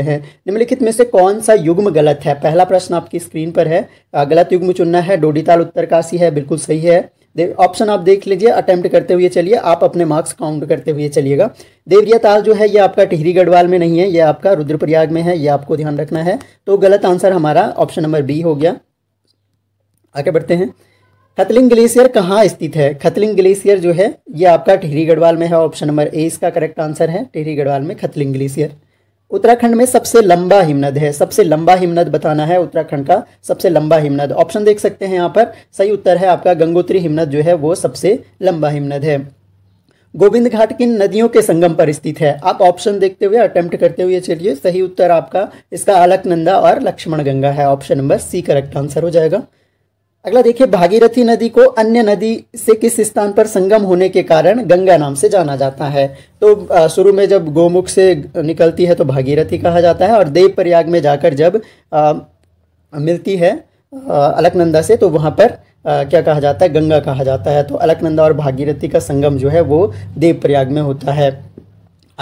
हैं निम्नलिखित में से कौन सा युग्म गलत है पहला प्रश्न आपकी स्क्रीन पर है गलत युग्म चुनना है डोडीताल उत्तरकाशी है बिल्कुल सही है ऑप्शन आप देख लीजिए अटेम्प्ट करते हुए चलिए आप अपने मार्क्स काउंट करते हुए चलिएगा देवरिया ताल जो है ये आपका टिहरी गढ़वाल में नहीं है ये आपका रुद्रप्रयाग में है ये आपको ध्यान रखना है तो गलत आंसर हमारा ऑप्शन नंबर बी हो गया आगे बढ़ते हैं खतलिंग ग्लेशियर कहाँ स्थित है खतलिंग ग्लेशियर जो है ये आपका टिहरी गढ़वाल में है ऑप्शन नंबर ए इसका करेक्ट आंसर है टिहरी गढ़वाल में खतलिंग ग्लेशियर उत्तराखंड में सबसे लंबा हिमनद है सबसे लंबा हिमनद बताना है उत्तराखंड का सबसे लंबा हिमनद ऑप्शन देख सकते हैं यहाँ पर सही उत्तर है आपका गंगोत्री हिमनद जो है वो सबसे लंबा हिमनद है गोविंद घाट किन नदियों के संगम पर स्थित है आप ऑप्शन देखते हुए अटेम्प्ट करते हुए चलिए सही उत्तर आपका इसका अलकनंदा और लक्ष्मण गंगा है option number C correct answer हो जाएगा अगला देखिए भागीरथी नदी को अन्य नदी से किस स्थान पर संगम होने के कारण गंगा नाम से जाना जाता है तो शुरू में जब गोमुख से निकलती है तो भागीरथी कहा जाता है और देव प्रयाग में जाकर जब आ, मिलती है अलकनंदा से तो वहाँ पर आ, क्या कहा जाता है गंगा कहा जाता है तो अलकनंदा और भागीरथी का संगम जो है वो देवप्रयाग में होता है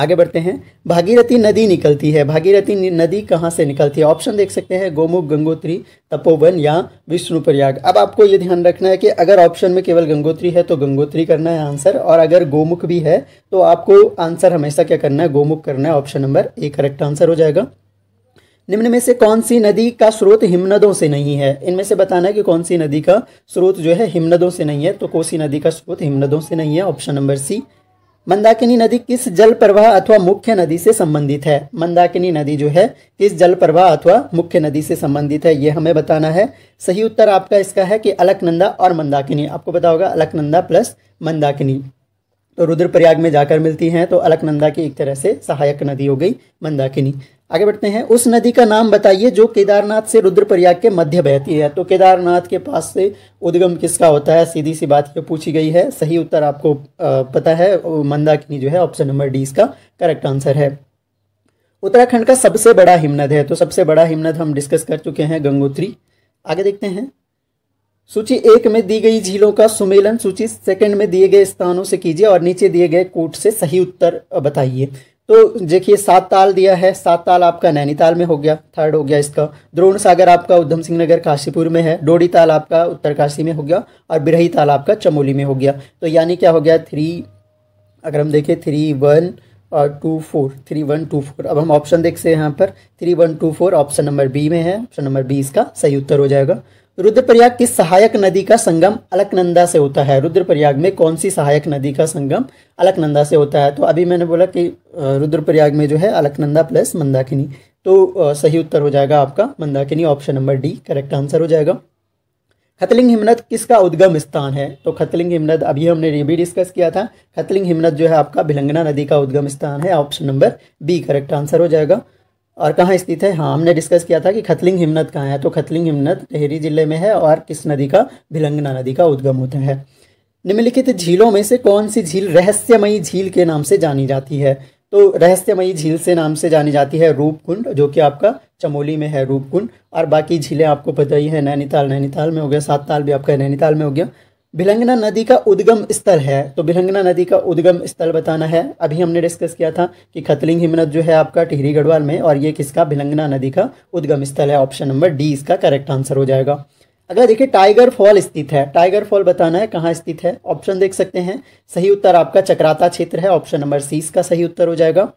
आगे बढ़ते हैं भागीरथी नदी निकलती है भागीरथी नदी कहाँ से निकलती है ऑप्शन देख सकते हैं गोमुख गंगोत्री तपोवन या विष्णु प्रयाग अब आपको ये ध्यान रखना है कि अगर ऑप्शन में केवल गंगोत्री है तो गंगोत्री करना है आंसर और अगर गोमुख भी है तो आपको आंसर हमेशा क्या करना है गोमुख करना है option number A correct answer हो जाएगा निम्न में से कौन सी नदी का स्रोत हिमनदों से नहीं है इनमें से बताना है कि कौन सी नदी का स्रोत जो है हिमनदों से नहीं है तो कोसी नदी का स्रोत हिमनदों से नहीं है ऑप्शन नंबर सी मंदाकिनी नदी किस जल प्रवाह अथवा मुख्य नदी से संबंधित है मंदाकिनी नदी जो है किस जल प्रवाह अथवा मुख्य नदी से संबंधित है ये हमें बताना है सही उत्तर आपका इसका है कि अलकनंदा और मंदाकिनी आपको पता होगा अलकनंदा प्लस मंदाकिनी तो रुद्रप्रयाग में जाकर मिलती हैं तो अलकनंदा की एक तरह से सहायक नदी हो गई मंदाकिनी आगे बढ़ते हैं उस नदी का नाम बताइए जो केदारनाथ से रुद्रप्रयाग के मध्य बहती है तो केदारनाथ के पास से उद्गम किसका होता है सीधी सी बात ये पूछी गई है सही उत्तर आपको पता है मंदाकिनी जो है ऑप्शन नंबर डी इसका करेक्ट आंसर है उत्तराखंड का सबसे बड़ा हिमनद है तो सबसे बड़ा हिमनद हम डिस्कस कर चुके हैं गंगोत्री आगे देखते हैं सूची एक में दी गई झीलों का सुमेलन सूची सेकंड में दिए गए स्थानों से कीजिए और नीचे दिए गए कोट से सही उत्तर बताइए तो देखिए सात ताल दिया है सात ताल आपका नैनीताल में हो गया थर्ड हो गया इसका द्रोण सागर आपका उधम सिंह नगर काशीपुर में है डोडी ताल आपका उत्तरकाशी में हो गया और बिरही ताल आपका चमोली में हो गया तो यानी क्या हो गया थ्री अगर हम देखें थ्री वन और two four three one two four अब हम ऑप्शन देख से यहाँ पर three one two four option number B में है ऑप्शन नंबर बी इसका सही उत्तर हो जाएगा रुद्रप्रयाग किस सहायक नदी का संगम अलकनंदा से होता है रुद्रप्रयाग में कौन सी सहायक नदी का संगम अलकनंदा से होता है तो अभी मैंने बोला कि रुद्रप्रयाग में जो है अलकनंदा प्लस मंदाकिनी तो सही उत्तर हो जाएगा आपका Mandakini option number D correct answer हो जाएगा खतलिंग हिमनद किसका उद्गम स्थान है तो खतलिंग हिमनद अभी हमने ये भी डिस्कस किया था खतलिंग हिमनद जो है आपका भिलंगना नदी का उद्गम स्थान है option number B correct answer हो जाएगा और कहाँ स्थित है हाँ हमने डिस्कस किया था कि खतलिंग हिमनत कहाँ है तो खतलिंग हिमनत टेहरी जिले में है और किस नदी का भिलंगना नदी का उद्गम होता है निम्नलिखित झीलों में से कौन सी झील रहस्यमयी झील के नाम से जानी जाती है तो रहस्यमयी झील से नाम से जानी जाती है रूपकुंड जो कि आपका चमोली में है रूपकुंड और बाकी झीलें आपको पता ही है नैनीताल नैनीताल में हो गया सात ताल भी आपका नैनीताल में हो गया बिलंगना नदी का उद्गम स्थल है तो बिलंगना नदी का उद्गम स्थल बताना है अभी हमने डिस्कस किया था कि खतलिंग हिमनद जो है आपका टिहरी गढ़वाल में और ये किसका बिलंगना नदी का उद्गम स्थल है ऑप्शन नंबर डी इसका करेक्ट आंसर हो जाएगा अगला देखिए टाइगर फॉल स्थित है टाइगर फॉल बताना है कहाँ स्थित है ऑप्शन देख सकते हैं सही उत्तर आपका चक्राता क्षेत्र है ऑप्शन नंबर सी इसका सही उत्तर हो जाएगा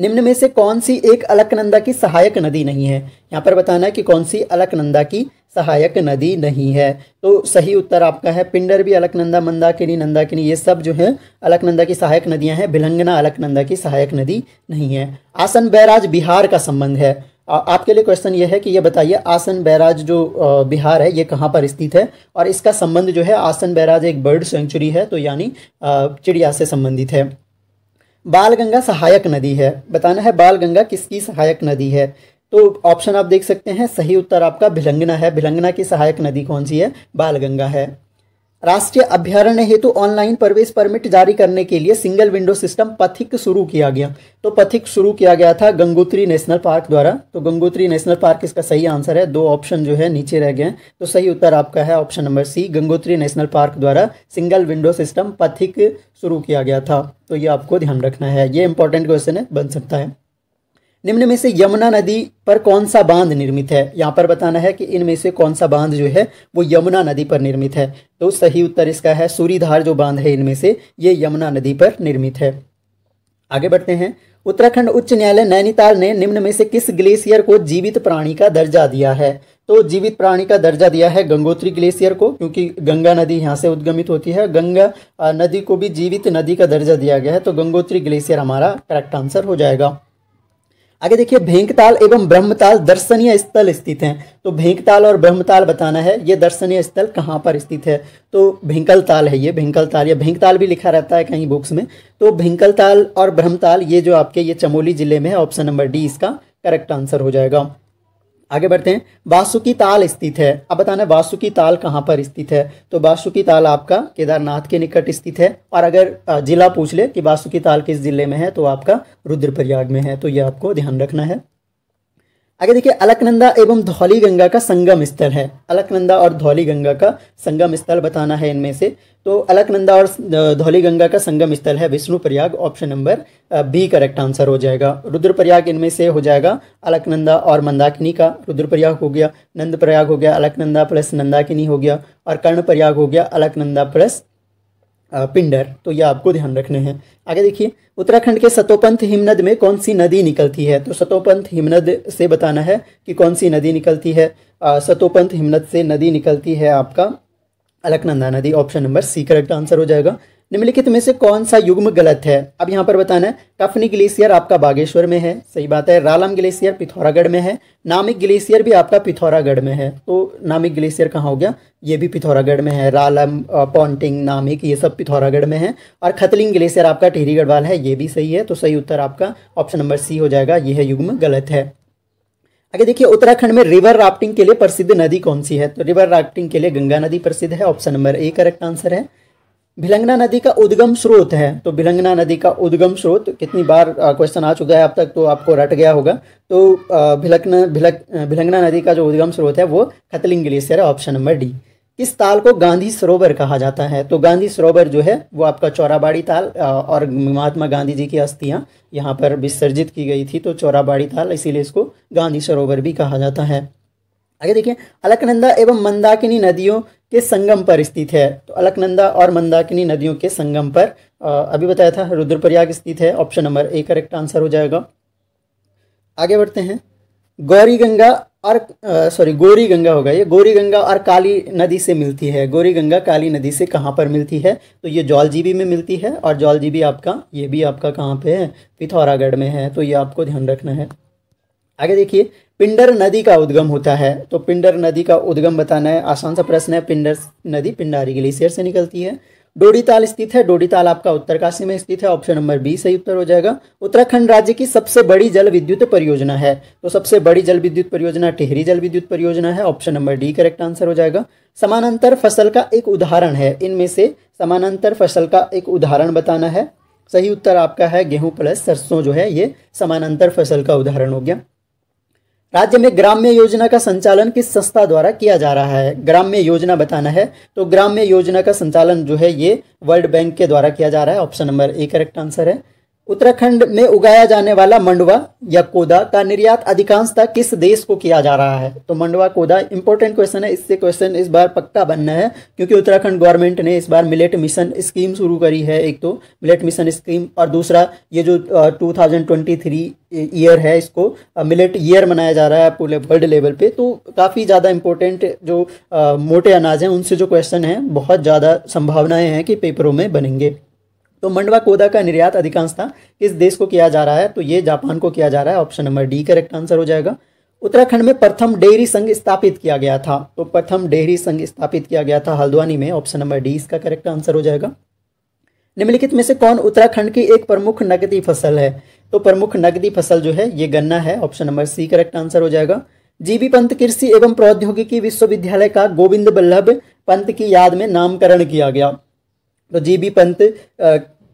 निम्न में से कौन सी एक अलकनंदा की सहायक नदी नहीं है यहाँ पर बताना है कि कौन सी अलकनंदा की सहायक नदी नहीं है तो सही उत्तर आपका है पिंडर भी अलकनंदा मंदाकिनी नंदाकिनी ये सब जो है अलकनंदा की सहायक नदियां हैं भिलंगना अलकनंदा की सहायक नदी नहीं है आसन बैराज बिहार का संबंध है आपके लिए क्वेश्चन ये है कि ये बताइए आसन बैराज जो बिहार है ये कहाँ पर स्थित है और इसका संबंध जो है आसन बैराज एक बर्ड सेंचुरी है तो यानी चिड़िया से संबंधित है बाल गंगा सहायक नदी है बताना है बाल गंगा किसकी सहायक नदी है तो ऑप्शन आप देख सकते हैं सही उत्तर आपका भिलंगना है भिलंगना की सहायक नदी कौन सी है बाल गंगा है राष्ट्रीय अभ्यारण्य हेतु ऑनलाइन प्रवेश परमिट जारी करने के लिए सिंगल विंडो सिस्टम पथिक शुरू किया गया तो पथिक शुरू किया गया था गंगोत्री नेशनल पार्क द्वारा तो गंगोत्री नेशनल पार्क इसका सही आंसर है दो ऑप्शन जो है नीचे रह गए हैं तो सही उत्तर आपका है option number C Gangotri national park द्वारा सिंगल विंडो सिस्टम पथिक शुरू किया गया था तो ये आपको ध्यान रखना है ये इंपॉर्टेंट क्वेश्चन है बन सकता है निम्न में से यमुना नदी पर कौन सा बांध निर्मित है यहाँ पर बताना है कि इनमें से कौन सा बांध जो है वो यमुना नदी पर निर्मित है तो सही उत्तर इसका है सूरीधार जो बांध है इनमें से ये यमुना नदी पर निर्मित है आगे बढ़ते हैं उत्तराखंड उच्च न्यायालय नैनीताल ने निम्न में से किस ग्लेशियर को जीवित प्राणी का दर्जा दिया है तो जीवित प्राणी का दर्जा दिया है गंगोत्री ग्लेशियर को क्योंकि गंगा नदी यहाँ से उद्गमित होती है गंगा नदी को भी जीवित नदी का दर्जा दिया गया है तो गंगोत्री ग्लेशियर हमारा करेक्ट आंसर हो जाएगा आगे देखिए भेंकताल एवं ब्रह्मताल दर्शनीय स्थल स्थित हैं तो भेंकताल और ब्रह्मताल बताना है ये दर्शनीय स्थल कहाँ पर स्थित है तो भेंकल ताल है ये भेंकल ताल या भेंकताल भी लिखा रहता है कहीं बुक्स में तो भेंकल ताल और ब्रह्मताल ये जो आपके ये चमोली जिले में है ऑप्शन नंबर डी इसका करेक्ट आंसर हो जाएगा आगे बढ़ते हैं वासुकी ताल स्थित है अब बताना वासुकी ताल कहाँ पर स्थित है तो वासुकी ताल आपका केदारनाथ के निकट स्थित है और अगर जिला पूछ ले कि वासुकी ताल किस जिले में है तो आपका रुद्रप्रयाग में है तो यह आपको ध्यान रखना है आगे देखिए अलकनंदा एवं धौली गंगा का संगम स्थल है अलकनंदा और धौली गंगा का संगम स्थल बताना है इनमें से तो अलकनंदा और धौली गंगा का संगम स्थल है Vishnu Prayag option number B correct answer हो जाएगा रुद्रप्रयाग इनमें से हो जाएगा अलकनंदा और मंदाकिनी का रुद्रप्रयाग हो गया नंद प्रयाग हो गया अलकनंदा प्लस नंदाकिनी हो गया और कर्ण प्रयाग हो गया अलकनंदा प्लस पिंडर तो ये आपको ध्यान रखने हैं आगे देखिए उत्तराखंड के सतोपंथ हिमनद में कौन सी नदी निकलती है तो सतोपंथ हिमनद से बताना है कि कौन सी नदी निकलती है सतोपंथ हिमनद से नदी निकलती है आपका अलकनंदा नदी option number C correct answer हो जाएगा निम्नलिखित में से कौन सा युग्म गलत है अब यहाँ पर बताना है टफनी ग्लेशियर आपका बागेश्वर में है सही बात है रालम ग्लेशियर पिथौरागढ़ में है नामिक ग्लेशियर भी आपका पिथौरागढ़ में है तो नामिक ग्लेशियर कहाँ हो गया ये भी पिथौरागढ़ में है रालम पॉन्टिंग नामिक ये सब पिथौरागढ़ में है और खतलिंग ग्लेशियर आपका टिहरी गढ़वाल है ये भी सही है तो सही उत्तर आपका ऑप्शन नंबर सी हो जाएगा यह युग्म गलत है आगे देखिए उत्तराखंड में रिवर राफ्टिंग के लिए प्रसिद्ध नदी कौन सी है तो रिवर राफ्टिंग के लिए गंगा नदी प्रसिद्ध है option number A correct answer है भिलंगना नदी का उद्गम स्रोत है तो भिलंगना नदी का उद्गम स्रोत कितनी बार क्वेश्चन आ चुका है अब तक तो आपको रट गया होगा तो भिलकना भिलक भिलंगना नदी का जो उद्गम स्रोत है वो खतलिंग ग्लेशियर है ऑप्शन नंबर डी किस ताल को गांधी सरोवर कहा जाता है तो गांधी सरोवर जो है वो आपका चौराबाड़ी ताल और महात्मा गांधी जी की अस्थियाँ यहाँ पर विसर्जित की गई थी तो चौराबाड़ी ताल इसीलिए इसको गांधी सरोवर भी कहा जाता है आगे देखिए अलकनंदा एवं मंदाकिनी नदियों के संगम पर स्थित है तो अलकनंदा और मंदाकिनी नदियों के संगम पर अभी बताया था रुद्रप्रयाग स्थित है option number A correct answer हो जाएगा आगे बढ़ते हैं गौरी गंगा और सॉरी गौरी गंगा होगा ये गौरी गंगा और काली नदी से मिलती है गौरी गंगा काली नदी से कहाँ पर मिलती है तो ये जौलजीबी में मिलती है और जौलजीबी आपका ये भी आपका कहाँ पे है पिथौरागढ़ में है तो ये आपको ध्यान रखना है आगे देखिए पिंडर नदी का उद्गम होता है तो पिंडर नदी का उद्गम बताना है आसान सा प्रश्न है पिंडर नदी पिंडारी ग्लेशियर से निकलती है डोडीताल स्थित है डोडीताल आपका उत्तरकाशी में स्थित है ऑप्शन नंबर बी सही उत्तर हो जाएगा उत्तराखंड राज्य की सबसे बड़ी जल विद्युत परियोजना है तो सबसे बड़ी जल विद्युत परियोजना टिहरी जल विद्युत परियोजना है option number D correct answer हो जाएगा समानांतर फसल का एक उदाहरण है इनमें से समानांतर फसल का एक उदाहरण बताना है सही उत्तर आपका है गेहूं प्लस सरसों जो है ये समानांतर फसल का उदाहरण हो गया राज्य में ग्राम्य योजना का संचालन किस संस्था द्वारा किया जा रहा है ग्राम्य योजना बताना है तो ग्राम्य योजना का संचालन जो है ये वर्ल्ड बैंक के द्वारा किया जा रहा है option number A correct answer है उत्तराखंड में उगाया जाने वाला मंडवा या कोदा का निर्यात अधिकांशतः किस देश को किया जा रहा है तो मंडवा कोदा इंपॉर्टेंट क्वेश्चन है इससे क्वेश्चन इस बार पक्का बनना है क्योंकि उत्तराखंड गवर्नमेंट ने इस बार मिलेट मिशन स्कीम शुरू करी है एक तो मिलेट मिशन स्कीम और दूसरा ये जो two thousand twenty three year है इसको मिलेट ईयर मनाया जा रहा है पूरे वर्ल्ड लेवल पे तो काफ़ी ज़्यादा इम्पोर्टेंट जो आ, मोटे अनाज हैं उनसे जो क्वेश्चन हैं बहुत ज़्यादा संभावनाएं हैं कि पेपरों में बनेंगे तो मंडवा कोदा का निर्यात अधिकांशतः किस देश को किया जा रहा है तो ये जापान को किया जा रहा है option number D correct answer हो जाएगा उत्तराखंड में प्रथम डेयरी संघ स्थापित किया गया था तो प्रथम डेयरी संघ स्थापित किया गया था हल्द्वानी में ऑप्शन नंबर डी इसका करेक्ट आंसर हो जाएगा निम्नलिखित में से कौन उत्तराखंड की एक प्रमुख नगदी फसल है तो प्रमुख नगदी फसल जो है ये गन्ना है option number C correct answer हो जाएगा जीबी पंत कृषि एवं प्रौद्योगिकी विश्वविद्यालय का गोविंद बल्लभ पंत की याद में नामकरण किया गया तो जी बी पंत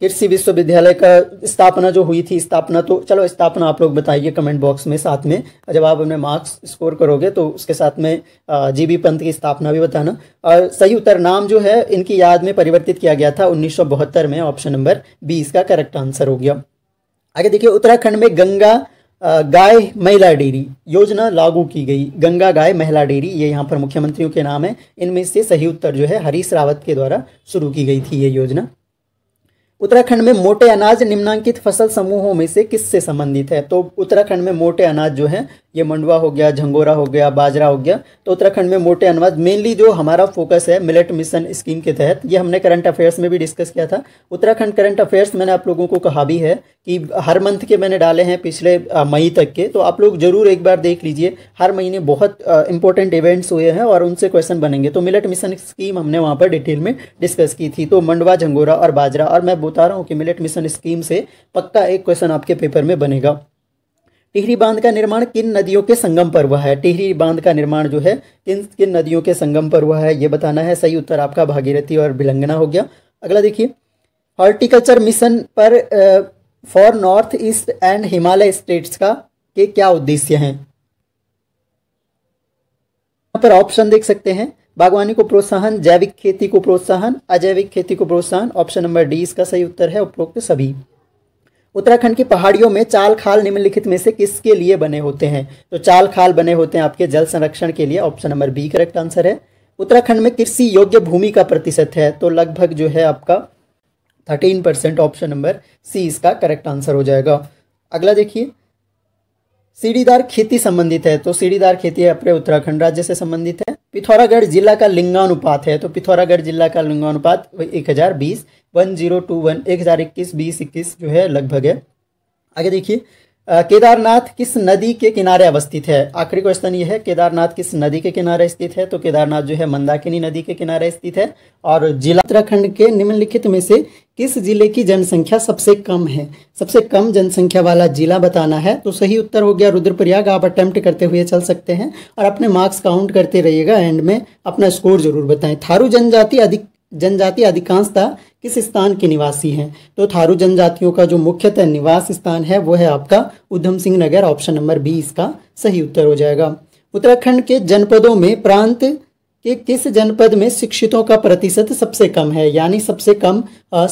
कृषि विश्वविद्यालय का स्थापना जो हुई थी स्थापना तो चलो स्थापना आप लोग बताइए कमेंट बॉक्स में साथ में जब आप अपने मार्क्स स्कोर करोगे तो उसके साथ में जी बी पंत की स्थापना भी बताना और सही उत्तर नाम जो है इनकी याद में परिवर्तित किया गया था उन्नीस में ऑप्शन नंबर बी इसका करेक्ट आंसर हो गया आगे देखिए उत्तराखंड में गंगा गाय महिला डेयरी योजना लागू की गई गंगा गाय महिला डेयरी ये यहाँ पर मुख्यमंत्रियों के नाम है इनमें से सही उत्तर जो है हरीश रावत के द्वारा शुरू की गई थी ये योजना उत्तराखंड में मोटे अनाज निम्नांकित फसल समूहों में से किससे संबंधित है तो उत्तराखंड में मोटे अनाज जो है ये मंडवा हो गया झंगोरा हो गया बाजरा हो गया तो उत्तराखंड में मोटे अनुवाद मेनली जो हमारा फोकस है मिलेट मिशन स्कीम के तहत ये हमने करंट अफेयर्स में भी डिस्कस किया था उत्तराखंड करंट अफेयर्स मैंने आप लोगों को कहा भी है कि हर मंथ के मैंने डाले हैं पिछले मई तक के तो आप लोग जरूर एक बार देख लीजिए हर महीने बहुत इंपॉर्टेंट इवेंट्स हुए हैं और उनसे क्वेश्चन बनेंगे तो मिलेट मिशन स्कीम हमने वहाँ पर डिटेल में डिस्कस की थी तो मंडवा झंगोरा और बाजरा और मैं बता रहा हूँ कि मिलेट मिशन स्कीम से पक्का एक क्वेश्चन आपके पेपर में बनेगा टिहरी बांध का निर्माण किन नदियों के संगम पर हुआ है टिहरी बांध का निर्माण जो है किन किन नदियों के संगम पर हुआ है ये बताना है सही उत्तर आपका भागीरथी और भिलंगना हो गया अगला देखिए हॉर्टिकल्चर मिशन पर for north east and Himalaya states का के क्या उद्देश्य है यहाँ पर ऑप्शन देख सकते हैं बागवानी को प्रोत्साहन जैविक खेती को प्रोत्साहन अजैविक खेती को प्रोत्साहन ऑप्शन नंबर डी इसका सही उत्तर है उपरोक्त सभी उत्तराखंड की पहाड़ियों में चाल खाल निम्नलिखित में से किसके लिए बने होते हैं तो चाल खाल बने होते हैं आपके जल संरक्षण के लिए option number B correct answer है उत्तराखंड में कृषि योग्य भूमि का प्रतिशत है तो लगभग जो है आपका thirteen percent option number C इसका करेक्ट आंसर हो जाएगा अगला देखिए सीढ़ीदार खेती संबंधित है तो सीढ़ीदार खेती अपने उत्तराखंड राज्य से संबंधित है पिथौरागढ़ जिला का लिंगानुपात है तो पिथौरागढ़ जिला का लिंगानुपात एक हजार बीस वन जीरो टू वन एक हजार इक्कीस बीस इक्कीस जो है लगभग है आगे देखिए केदारनाथ किस नदी के किनारे अवस्थित है आखिरी क्वेश्चन ये है केदारनाथ किस नदी के किनारे स्थित है तो केदारनाथ जो है मंदाकिनी नदी के किनारे स्थित है और जिला उत्तराखंड के निम्नलिखित में से किस जिले की जनसंख्या सबसे कम है सबसे कम जनसंख्या वाला जिला बताना है तो सही उत्तर हो गया रुद्रप्रयाग आप अटेम्प्ट करते हुए चल सकते हैं और अपने मार्क्स काउंट करते रहिएगा एंड में अपना स्कोर जरूर बताएं थारू जनजाति अधिक जनजाति अधिकांशता किस स्थान के निवासी हैं तो थारू जनजातियों का जो मुख्यतः निवास स्थान है वो है आपका Udham Singh Nagar option number B इसका सही उत्तर हो जाएगा उत्तराखंड के जनपदों में प्रांत कि किस जनपद में शिक्षितों का प्रतिशत सबसे कम है यानी सबसे कम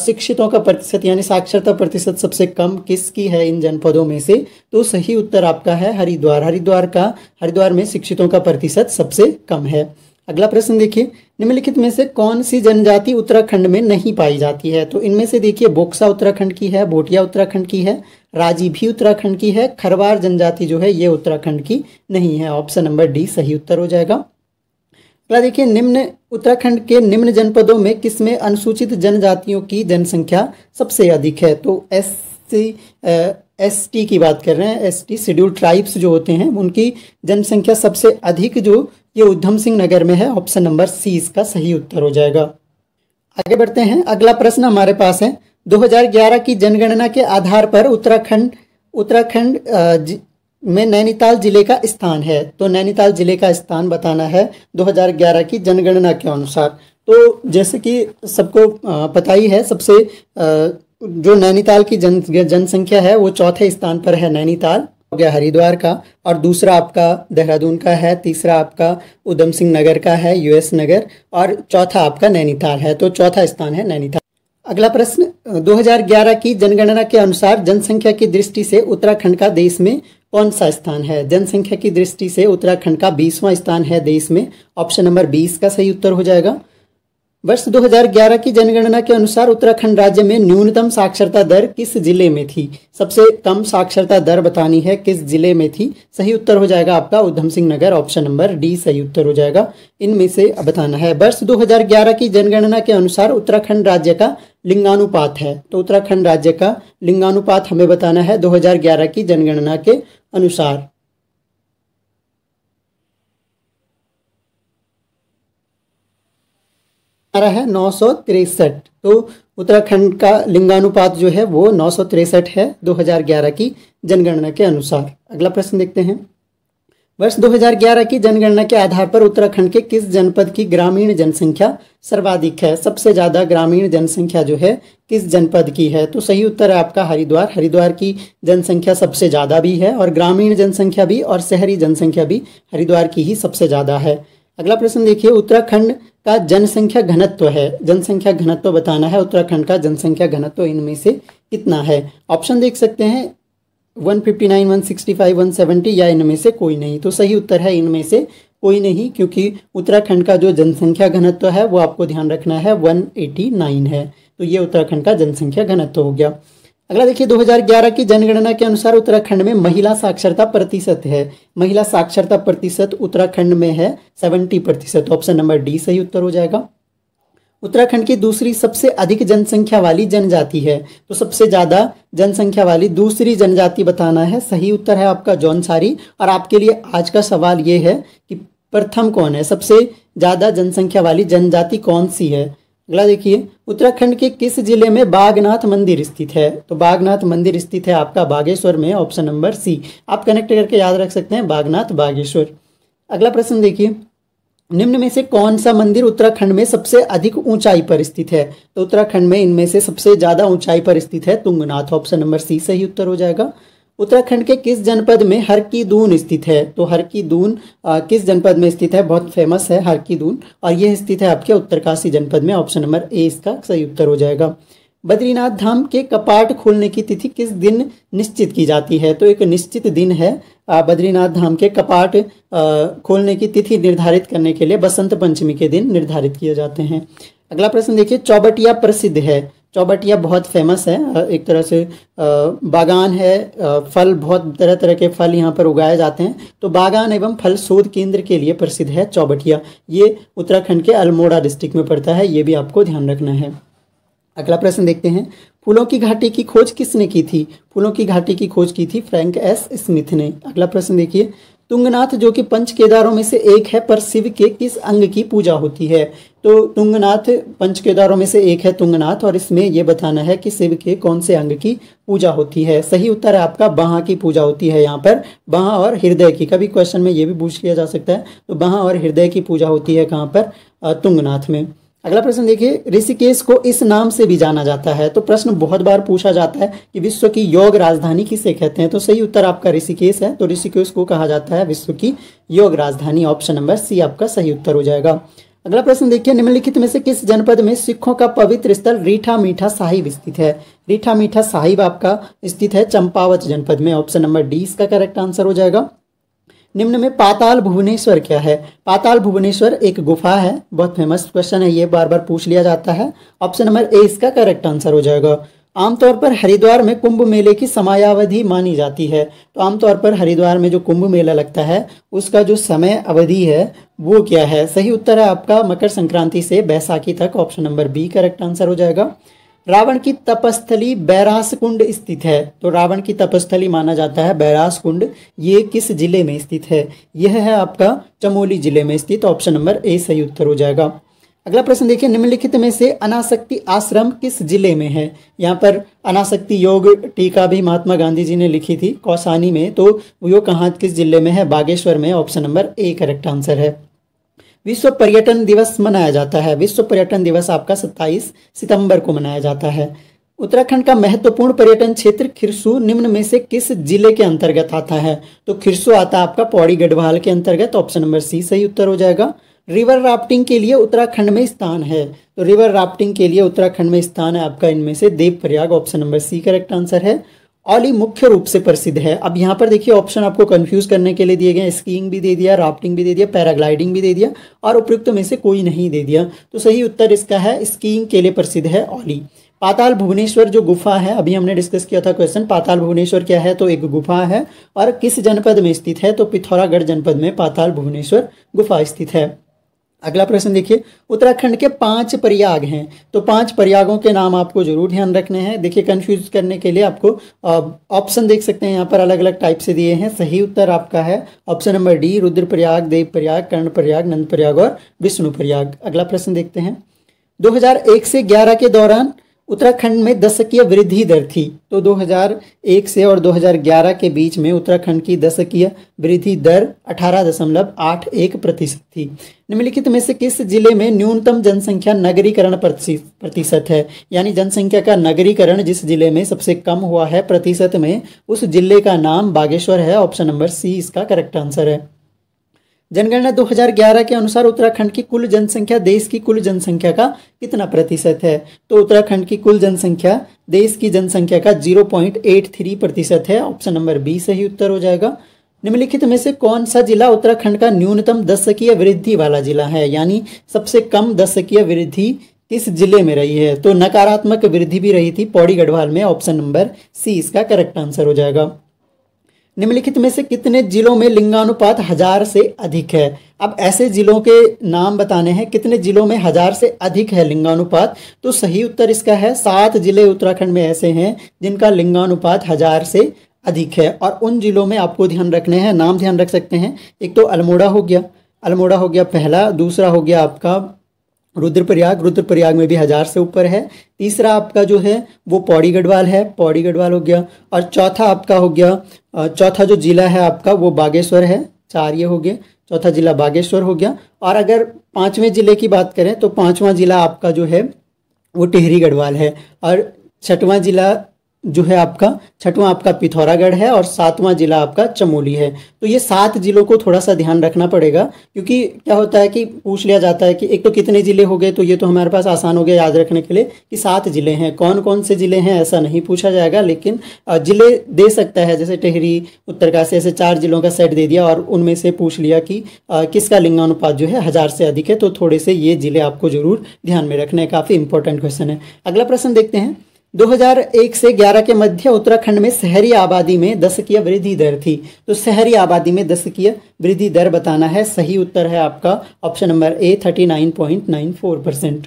शिक्षितों का प्रतिशत यानी साक्षरता प्रतिशत सबसे कम किसकी है इन जनपदों में से तो सही उत्तर आपका है हरिद्वार हरिद्वार का हरिद्वार में शिक्षितों का प्रतिशत सबसे कम है अगला प्रश्न देखिए निम्नलिखित में से कौन सी जनजाति उत्तराखंड में नहीं पाई जाती है तो इनमें से देखिए बोक्सा उत्तराखंड की है भोटिया उत्तराखंड की है राजी भी उत्तराखंड की है खरवार जनजाति जो है ये उत्तराखंड की नहीं है ऑप्शन नंबर डी सही उत्तर हो जाएगा अगला देखिए निम्न उत्तराखंड के निम्न जनपदों में किसमें अनुसूचित जनजातियों की जनसंख्या सबसे अधिक है तो एस सी एस टी की बात कर रहे हैं एस टी शेड्यूल ट्राइब्स जो होते हैं उनकी जनसंख्या सबसे अधिक जो ये उधम सिंह नगर में है ऑप्शन नंबर सी इसका सही उत्तर हो जाएगा आगे बढ़ते हैं अगला प्रश्न हमारे पास है 2011 की जनगणना के आधार पर उत्तराखंड उत्तराखंड में नैनीताल जिले का स्थान है तो नैनीताल जिले का स्थान बताना है 2011 की जनगणना के अनुसार तो जैसे कि सबको पता ही है सबसे जो नैनीताल की जन जनसंख्या है वो चौथे स्थान पर है नैनीताल हो गया हरिद्वार का और दूसरा आपका देहरादून का है तीसरा आपका उधम सिंह नगर का है यूएस नगर और चौथा आपका नैनीताल है तो चौथा स्थान है नैनीताल अगला प्रश्न 2011 की जनगणना के अनुसार जनसंख्या की दृष्टि से उत्तराखंड का देश में कौन सा स्थान है जनसंख्या की दृष्टि से उत्तराखंड का बीसवां स्थान है देश में ऑप्शन नंबर बीस का सही उत्तर हो जाएगा वर्ष 2011 की जनगणना के अनुसार उत्तराखंड राज्य में न्यूनतम साक्षरता दर किस जिले में थी सबसे कम साक्षरता दर बतानी है किस जिले में थी सही उत्तर हो जाएगा आपका Udham Singh Nagar option number D सही उत्तर हो जाएगा इनमें से बताना है वर्ष 2011 की जनगणना के अनुसार उत्तराखंड राज्य का लिंगानुपात है तो उत्तराखंड राज्य का लिंगानुपात हमें बताना है दो की जनगणना के अनुसार हमारा है नौ तो उत्तराखंड का लिंगानुपात जो है वो नौ है 2011 की जनगणना के अनुसार अगला प्रश्न देखते हैं वर्ष 2011 की जनगणना के आधार पर उत्तराखंड के किस जनपद की ग्रामीण जनसंख्या सर्वाधिक है सबसे ज़्यादा ग्रामीण जनसंख्या जो है किस जनपद की है तो सही उत्तर है आपका हरिद्वार हरिद्वार की जनसंख्या सबसे ज़्यादा भी है और ग्रामीण जनसंख्या भी और शहरी जनसंख्या भी हरिद्वार की ही सबसे ज़्यादा है अगला प्रश्न देखिए उत्तराखंड का जनसंख्या घनत्व है जनसंख्या घनत्व बताना है उत्तराखंड का जनसंख्या घनत्व इनमें से कितना है ऑप्शन देख सकते हैं 159, 165, 170 या इनमें से कोई नहीं तो सही उत्तर है इनमें से कोई नहीं क्योंकि उत्तराखंड का जो जनसंख्या घनत्व है वो आपको ध्यान रखना है 189 है तो ये उत्तराखंड का जनसंख्या घनत्व हो गया अगला देखिए 2011 की जनगणना के अनुसार उत्तराखंड में महिला साक्षरता प्रतिशत है महिला साक्षरता प्रतिशत उत्तराखंड में है 70 प्रतिशत ऑप्शन नंबर डी सही उत्तर हो जाएगा उत्तराखंड की दूसरी सबसे अधिक जनसंख्या वाली जनजाति है तो सबसे ज़्यादा जनसंख्या वाली दूसरी जनजाति बताना है सही उत्तर है आपका जौनसारी और आपके लिए आज का सवाल ये है कि प्रथम कौन है सबसे ज़्यादा जनसंख्या वाली जनजाति कौन सी है अगला देखिए उत्तराखंड के किस जिले में बागनाथ मंदिर स्थित है तो बागनाथ मंदिर स्थित है आपका बागेश्वर में ऑप्शन नंबर सी आप कनेक्ट करके याद रख सकते हैं बागनाथ बागेश्वर अगला प्रश्न देखिए निम्न में से कौन सा मंदिर उत्तराखंड में सबसे अधिक ऊंचाई पर स्थित है तो उत्तराखंड में इनमें से सबसे ज्यादा ऊंचाई पर स्थित है तुंगनाथ ऑप्शन नंबर सी सही उत्तर हो जाएगा उत्तराखंड के किस जनपद में हर की दून स्थित है तो हर की दून आ, किस जनपद में स्थित है बहुत फेमस है हर की दून और यह स्थित है आपके उत्तरकाशी जनपद में ऑप्शन नंबर ए इसका सही उत्तर हो जाएगा बद्रीनाथ धाम के कपाट खोलने की तिथि किस दिन निश्चित की जाती है तो एक निश्चित दिन है बद्रीनाथ धाम के कपाट खोलने की तिथि निर्धारित करने के लिए बसंत पंचमी के दिन निर्धारित किए जाते हैं अगला प्रश्न देखिए चौबटिया प्रसिद्ध है चौबटिया बहुत फेमस है एक तरह से बागान है फल बहुत तरह तरह के फल यहाँ पर उगाए जाते हैं तो बागान एवं फल शोध केंद्र के लिए प्रसिद्ध है चौबटिया ये उत्तराखंड के अल्मोड़ा डिस्ट्रिक्ट में पड़ता है ये भी आपको ध्यान रखना है अगला प्रश्न देखते हैं फूलों की घाटी की खोज किसने की थी फूलों की घाटी की खोज की थी फ्रैंक एस स्मिथ ने अगला प्रश्न देखिए तुंगनाथ जो कि पंच केदारों में से एक है पर शिव के किस अंग की पूजा होती है तो तुंगनाथ पंच केदारों में से एक है तुंगनाथ और इसमें यह बताना है कि शिव के कौन से अंग की पूजा होती है सही उत्तर है आपका बाह की पूजा होती है यहाँ पर बाह और हृदय की कभी क्वेश्चन में ये भी पूछ लिया जा सकता है तो बाह और हृदय की पूजा होती है कहाँ पर तुंगनाथ में अगला प्रश्न देखिए ऋषिकेश को इस नाम से भी जाना जाता है तो प्रश्न बहुत बार पूछा जाता है कि विश्व की योग राजधानी किसे कहते हैं तो सही उत्तर आपका ऋषिकेश है तो ऋषिकेश को कहा जाता है विश्व की योग राजधानी ऑप्शन नंबर सी आपका सही उत्तर हो जाएगा अगला प्रश्न देखिए निम्नलिखित में से किस जनपद में सिखों का पवित्र स्थल रीठा मीठा साहिब स्थित है रीठा मीठा साहिब आपका स्थित है चंपावत जनपद में ऑप्शन नंबर डी इसका करेक्ट आंसर हो जाएगा निम्न में पाताल भुवनेश्वर क्या है पाताल भुवनेश्वर एक गुफा है बहुत फेमस क्वेश्चन है ये बार बार पूछ लिया जाता है ऑप्शन नंबर ए इसका करेक्ट आंसर हो जाएगा आमतौर पर हरिद्वार में कुंभ मेले की समयावधि मानी जाती है तो आमतौर पर हरिद्वार में जो कुंभ मेला लगता है उसका जो समय अवधि है वो क्या है सही उत्तर है आपका मकर संक्रांति से बैसाखी तक option number B correct answer हो जाएगा रावण की तपस्थली बैरास कुंड स्थित है तो रावण की तपस्थली माना जाता है बैरास कुंड ये किस जिले में स्थित है यह है आपका चमोली जिले में स्थित ऑप्शन नंबर ए सही उत्तर हो जाएगा अगला प्रश्न देखिए निम्नलिखित में से अनासक्ति आश्रम किस जिले में है यहाँ पर अनासक्ति योग टीका भी महात्मा गांधी जी ने लिखी थी कौसानी में तो वो कहाँ किस जिले में है बागेश्वर में option number A correct answer है विश्व पर्यटन दिवस मनाया जाता है विश्व पर्यटन दिवस आपका 27 सितंबर को मनाया जाता है उत्तराखंड का महत्वपूर्ण पर्यटन क्षेत्र खिरसू निम्न में से किस जिले के अंतर्गत आता है तो खिरसू आता है आपका पौड़ी गढ़वाल के अंतर्गत ऑप्शन नंबर सी सही उत्तर हो जाएगा रिवर राफ्टिंग के लिए उत्तराखंड में स्थान है तो रिवर राफ्टिंग के लिए उत्तराखंड में स्थान है आपका इनमें से Devprayag option number C correct answer है ऑली मुख्य रूप से प्रसिद्ध है अब यहाँ पर देखिए ऑप्शन आपको कंफ्यूज करने के लिए दिए गए स्कीइंग भी दे दिया राफ्टिंग भी दे दिया पैराग्लाइडिंग भी दे दिया और उपयुक्त में से कोई नहीं दे दिया तो सही उत्तर इसका है स्कीइंग के लिए प्रसिद्ध है ऑली पाताल भुवनेश्वर जो गुफा है अभी हमने डिस्कस किया था क्वेश्चन पाताल भुवनेश्वर क्या है तो एक गुफा है और किस जनपद में स्थित है तो पिथौरागढ़ जनपद में पाताल भुवनेश्वर गुफा स्थित है अगला प्रश्न देखिए उत्तराखंड के पांच प्रयाग हैं तो पांच प्रयागों के नाम आपको जरूर ध्यान रखने हैं देखिए कंफ्यूज करने के लिए आपको ऑप्शन देख सकते हैं यहाँ पर अलग अलग टाइप से दिए हैं सही उत्तर आपका है option number D Rudraprayag Prayag Nand Prayag और विष्णु प्रयाग अगला प्रश्न देखते हैं 2001 से 11 के दौरान उत्तराखंड में दशकीय वृद्धि दर थी तो 2001 से और 2011 के बीच में उत्तराखंड की दशकीय वृद्धि दर 18.81 प्रतिशत थी निम्नलिखित में से किस जिले में न्यूनतम जनसंख्या नगरीकरण प्रतिशत है यानी जनसंख्या का नगरीकरण जिस जिले में सबसे कम हुआ है प्रतिशत में उस जिले का नाम बागेश्वर है ऑप्शन नंबर सी इसका करेक्ट आंसर है जनगणना 2011 के अनुसार उत्तराखंड की कुल जनसंख्या देश की कुल जनसंख्या का कितना प्रतिशत है तो उत्तराखंड की कुल जनसंख्या देश की जनसंख्या का 0.83 प्रतिशत है ऑप्शन नंबर बी सही उत्तर हो जाएगा निम्नलिखित में से कौन सा जिला उत्तराखंड का न्यूनतम दशकीय वृद्धि वाला जिला है यानी सबसे कम दशकीय वृद्धि किस जिले में रही है तो नकारात्मक वृद्धि भी रही थी पौड़ी गढ़वाल में ऑप्शन नंबर सी इसका करेक्ट आंसर हो जाएगा निम्नलिखित में से कितने जिलों में लिंगानुपात हजार से अधिक है अब ऐसे जिलों के नाम बताने हैं कितने जिलों में हजार से अधिक है लिंगानुपात तो सही उत्तर इसका है सात जिले उत्तराखंड में ऐसे हैं जिनका लिंगानुपात हजार से अधिक है और उन जिलों में आपको ध्यान रखने हैं नाम ध्यान रख सकते हैं एक तो अल्मोड़ा हो गया अल्मोड़ा हो गया पहला दूसरा हो गया आपका रुद्रप्रयाग रुद्रप्रयाग में भी हज़ार से ऊपर है तीसरा आपका जो है वो पौड़ी गढ़वाल है पौड़ी गढ़वाल हो गया और चौथा आपका हो गया चौथा जो ज़िला है आपका वो बागेश्वर है चार ये हो गया चौथा ज़िला बागेश्वर हो गया और अगर पाँचवें ज़िले की बात करें तो पाँचवा ज़िला आपका जो है वो टिहरी गढ़वाल है और छठवां ज़िला जो है आपका छठवां आपका पिथौरागढ़ है और सातवां जिला आपका चमोली है तो ये सात जिलों को थोड़ा सा ध्यान रखना पड़ेगा क्योंकि क्या होता है कि पूछ लिया जाता है कि एक तो कितने ज़िले हो गए तो ये तो हमारे पास आसान हो गया याद रखने के लिए कि सात ज़िले हैं कौन कौन से ज़िले हैं ऐसा नहीं पूछा जाएगा लेकिन ज़िले दे सकता है जैसे टेहरी उत्तरकाशी ऐसे चार ज़िलों का सेट दे दिया और उनमें से पूछ लिया कि किसका लिंगानुपात जो है हज़ार से अधिक है तो थोड़े से ये ज़िले आपको ज़रूर ध्यान में रखना है काफ़ी इंपॉर्टेंट क्वेश्चन है अगला प्रश्न देखते हैं 2001 से 11 के मध्य उत्तराखंड में शहरी आबादी में दशकीय वृद्धि दर थी तो शहरी आबादी में दशकीय वृद्धि दर बताना है सही उत्तर है आपका ऑप्शन नंबर ए 39.94 परसेंट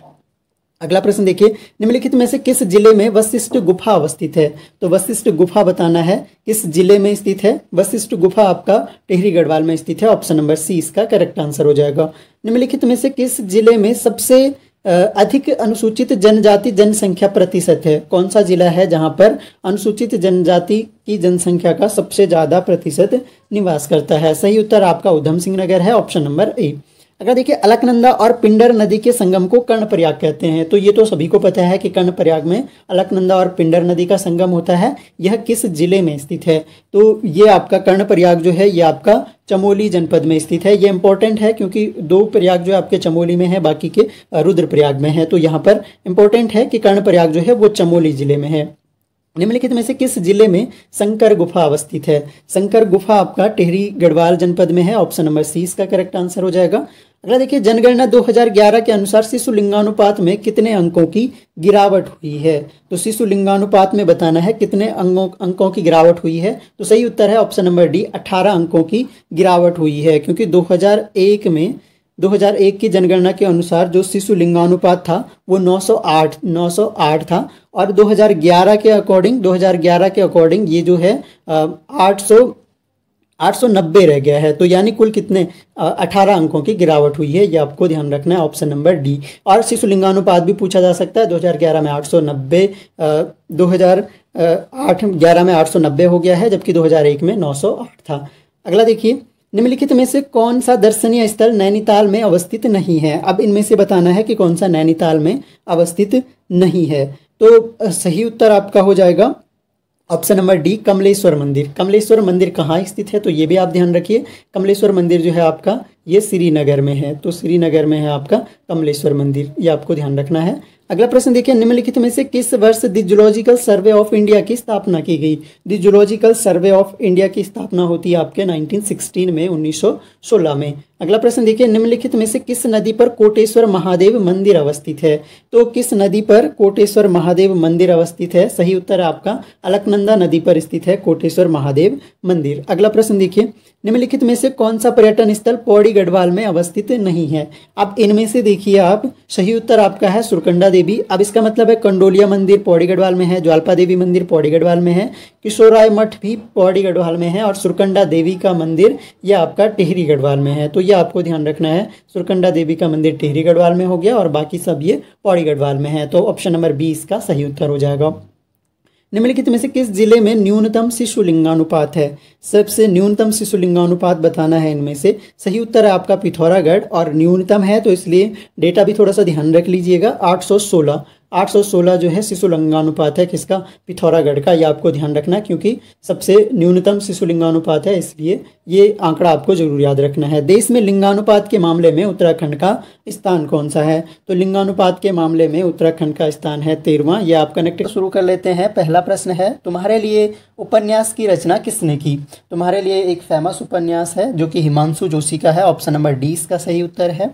अगला प्रश्न देखिए निम्नलिखित में से किस जिले में वशिष्ठ गुफा अवस्थित है तो वशिष्ठ गुफा बताना है किस जिले में स्थित है वशिष्ठ गुफा आपका टिहरी गढ़वाल में स्थित है ऑप्शन नंबर सी इसका करेक्ट आंसर हो जाएगा निम्नलिखित में से किस जिले में सबसे अधिक अनुसूचित जनजाति जनसंख्या प्रतिशत है कौन सा जिला है जहां पर अनुसूचित जनजाति की जनसंख्या का सबसे ज्यादा प्रतिशत निवास करता है सही उत्तर आपका उधम सिंह नगर है ऑप्शन नंबर ए अगर देखिए अलकनंदा और पिंडर नदी के संगम को कर्ण प्रयाग कहते हैं तो ये तो सभी को पता है कि कर्ण प्रयाग में अलकनंदा और पिंडर नदी का संगम होता है यह किस जिले में स्थित है तो ये आपका कर्ण प्रयाग जो है ये आपका चमोली जनपद में स्थित है ये इम्पोर्टेंट है क्योंकि दो प्रयाग जो है आपके चमोली में है बाकी के रुद्रप्रयाग में है तो यहाँ पर इम्पोर्टेंट है कि कर्ण प्रयाग जो है वो चमोली जिले में है निम्नलिखित में से किस जिले में शंकर गुफा अवस्थित है शंकर गुफा आपका टेहरी गढ़वाल जनपद में है ऑप्शन नंबर सी इसका करेक्ट आंसर हो जाएगा अगला देखिए जनगणना 2011 के अनुसार शिशु लिंगानुपात में कितने अंकों की गिरावट हुई है तो शिशु लिंगानुपात में बताना है कितने अंकों अंकों की गिरावट हुई है तो सही उत्तर है ऑप्शन नंबर डी 18 अंकों की गिरावट हुई है क्योंकि 2001 में 2001 की जनगणना के अनुसार जो शिशु लिंगानुपात था वो 908 908 था और 2011 के अकॉर्डिंग 2011 के अकॉर्डिंग ये जो है 800 890 रह गया है तो यानी कुल कितने अठारह अंकों की गिरावट हुई है ये आपको ध्यान रखना है ऑप्शन नंबर डी और शिशु लिंगानुपात भी पूछा जा सकता है 2011 में 890 2008 11 में आठ हो गया है जबकि दो में नौ था अगला देखिए निम्नलिखित में से कौन सा दर्शनीय स्थल नैनीताल में अवस्थित नहीं है अब इनमें से बताना है कि कौन सा नैनीताल में अवस्थित नहीं है तो सही उत्तर आपका हो जाएगा ऑप्शन नंबर डी कमलेश्वर मंदिर कमलेश्वर मंदिर कहाँ स्थित है तो ये भी आप ध्यान रखिए कमलेश्वर मंदिर जो है आपका ये श्रीनगर में है तो श्रीनगर में है आपका कमलेश्वर मंदिर ये आपको ध्यान रखना है अगला प्रश्न देखिए निम्नलिखित में से किस वर्ष the zoological survey of India की स्थापना की गई the zoological survey of India की स्थापना होती है आपके 1916 में 1916 में अगला प्रश्न देखिए निम्नलिखित में से किस नदी पर कोटेश्वर महादेव मंदिर अवस्थित है तो किस नदी पर कोटेश्वर महादेव मंदिर अवस्थित है सही उत्तर आपका अलकनंदा नदी पर स्थित है कोटेश्वर महादेव मंदिर अगला प्रश्न देखिए निम्नलिखित में से कौन सा पर्यटन स्थल पौड़ी गढ़वाल में अवस्थित नहीं है अब इनमें से देखिए आप सही उत्तर आपका है सुरकंडा देवी अब इसका मतलब है कंडोलिया मंदिर पौड़ी गढ़वाल में है ज्वालपा देवी मंदिर पौड़ी गढ़वाल में है किशोराय मठ भी पौड़ी गढ़वाल में है और सुरकंडा देवी का मंदिर यह आपका टिहरी गढ़वाल में है तो यह आपको ध्यान रखना है सुरकंडा देवी का मंदिर टिहरी गढ़वाल में हो गया और बाकी सब ये पौड़ी गढ़वाल में है तो ऑप्शन नंबर बी इसका सही उत्तर हो जाएगा निम्नलिखित में से किस जिले में न्यूनतम शिशु लिंगानुपात है सबसे न्यूनतम शिशु लिंगानुपात बताना है इनमें से सही उत्तर है आपका पिथौरागढ़ और न्यूनतम है तो इसलिए डेटा भी थोड़ा सा ध्यान रख लीजिएगा 816 816 जो है शिशु लिंगानुपात है किसका पिथौरागढ़ का ये आपको ध्यान रखना है क्योंकि सबसे न्यूनतम शिशु लिंगानुपात है इसलिए ये आंकड़ा आपको जरूर याद रखना है देश में लिंगानुपात के मामले में उत्तराखंड का स्थान कौन सा है तो लिंगानुपात के मामले में उत्तराखंड का स्थान है तेरवा यह आप कनेक्ट शुरू कर लेते हैं पहला प्रश्न है तुम्हारे लिए उपन्यास की रचना किसने की तुम्हारे लिए एक फेमस उपन्यास है जो कि हिमांशु जोशी का है ऑप्शन नंबर डी इसका सही उत्तर है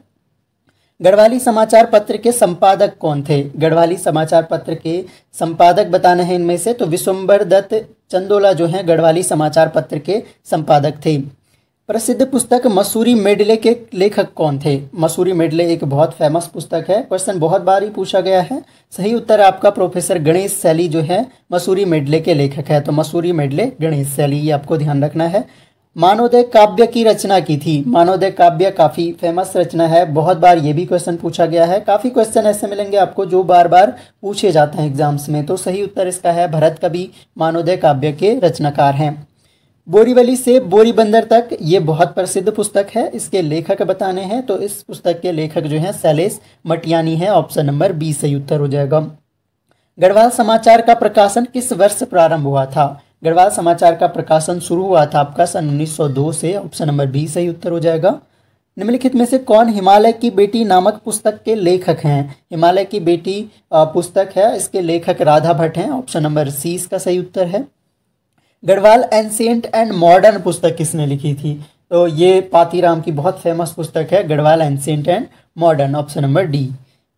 गढ़वाली समाचार पत्र के संपादक कौन थे गढ़वाली समाचार पत्र के संपादक बताना है इनमें से तो विश्वम्बर दत्त चंदोला जो हैं गढ़वाली समाचार पत्र के संपादक थे प्रसिद्ध पुस्तक मसूरी मेडले के लेखक कौन थे मसूरी मेडले एक बहुत फेमस पुस्तक है क्वेश्चन बहुत बार ही पूछा गया है सही उत्तर आपका प्रोफेसर गणेश सैली जो है मसूरी मेडले के लेखक है तो मसूरी मेडले गणेश सैली ये आपको ध्यान रखना है मानोदय काव्य की रचना की थी मानोदय काव्य काफ़ी फेमस रचना है बहुत बार ये भी क्वेश्चन पूछा गया है काफ़ी क्वेश्चन ऐसे मिलेंगे आपको जो बार बार पूछे जाते हैं एग्जाम्स में तो सही उत्तर इसका है भरत कवि मानोदय काव्य के रचनाकार हैं बोरीवली से बोरी बंदर तक ये बहुत प्रसिद्ध पुस्तक है इसके लेखक बताने हैं तो इस पुस्तक के लेखक जो हैं शैलेश मटियानी है ऑप्शन नंबर बी सही उत्तर हो जाएगा गढ़वाल समाचार का प्रकाशन किस वर्ष प्रारंभ हुआ था गढ़वाल समाचार का प्रकाशन शुरू हुआ था आपका सन 1902 से ऑप्शन नंबर बी सही उत्तर हो जाएगा निम्नलिखित में से कौन हिमालय की बेटी नामक पुस्तक के लेखक हैं हिमालय की बेटी पुस्तक है इसके लेखक राधा भट्ट हैं ऑप्शन नंबर सी इसका सही उत्तर है गढ़वाल एंशियंट एंड मॉडर्न पुस्तक किसने लिखी थी तो ये पातीराम की बहुत फेमस पुस्तक है Garhwal ancient and modern option number D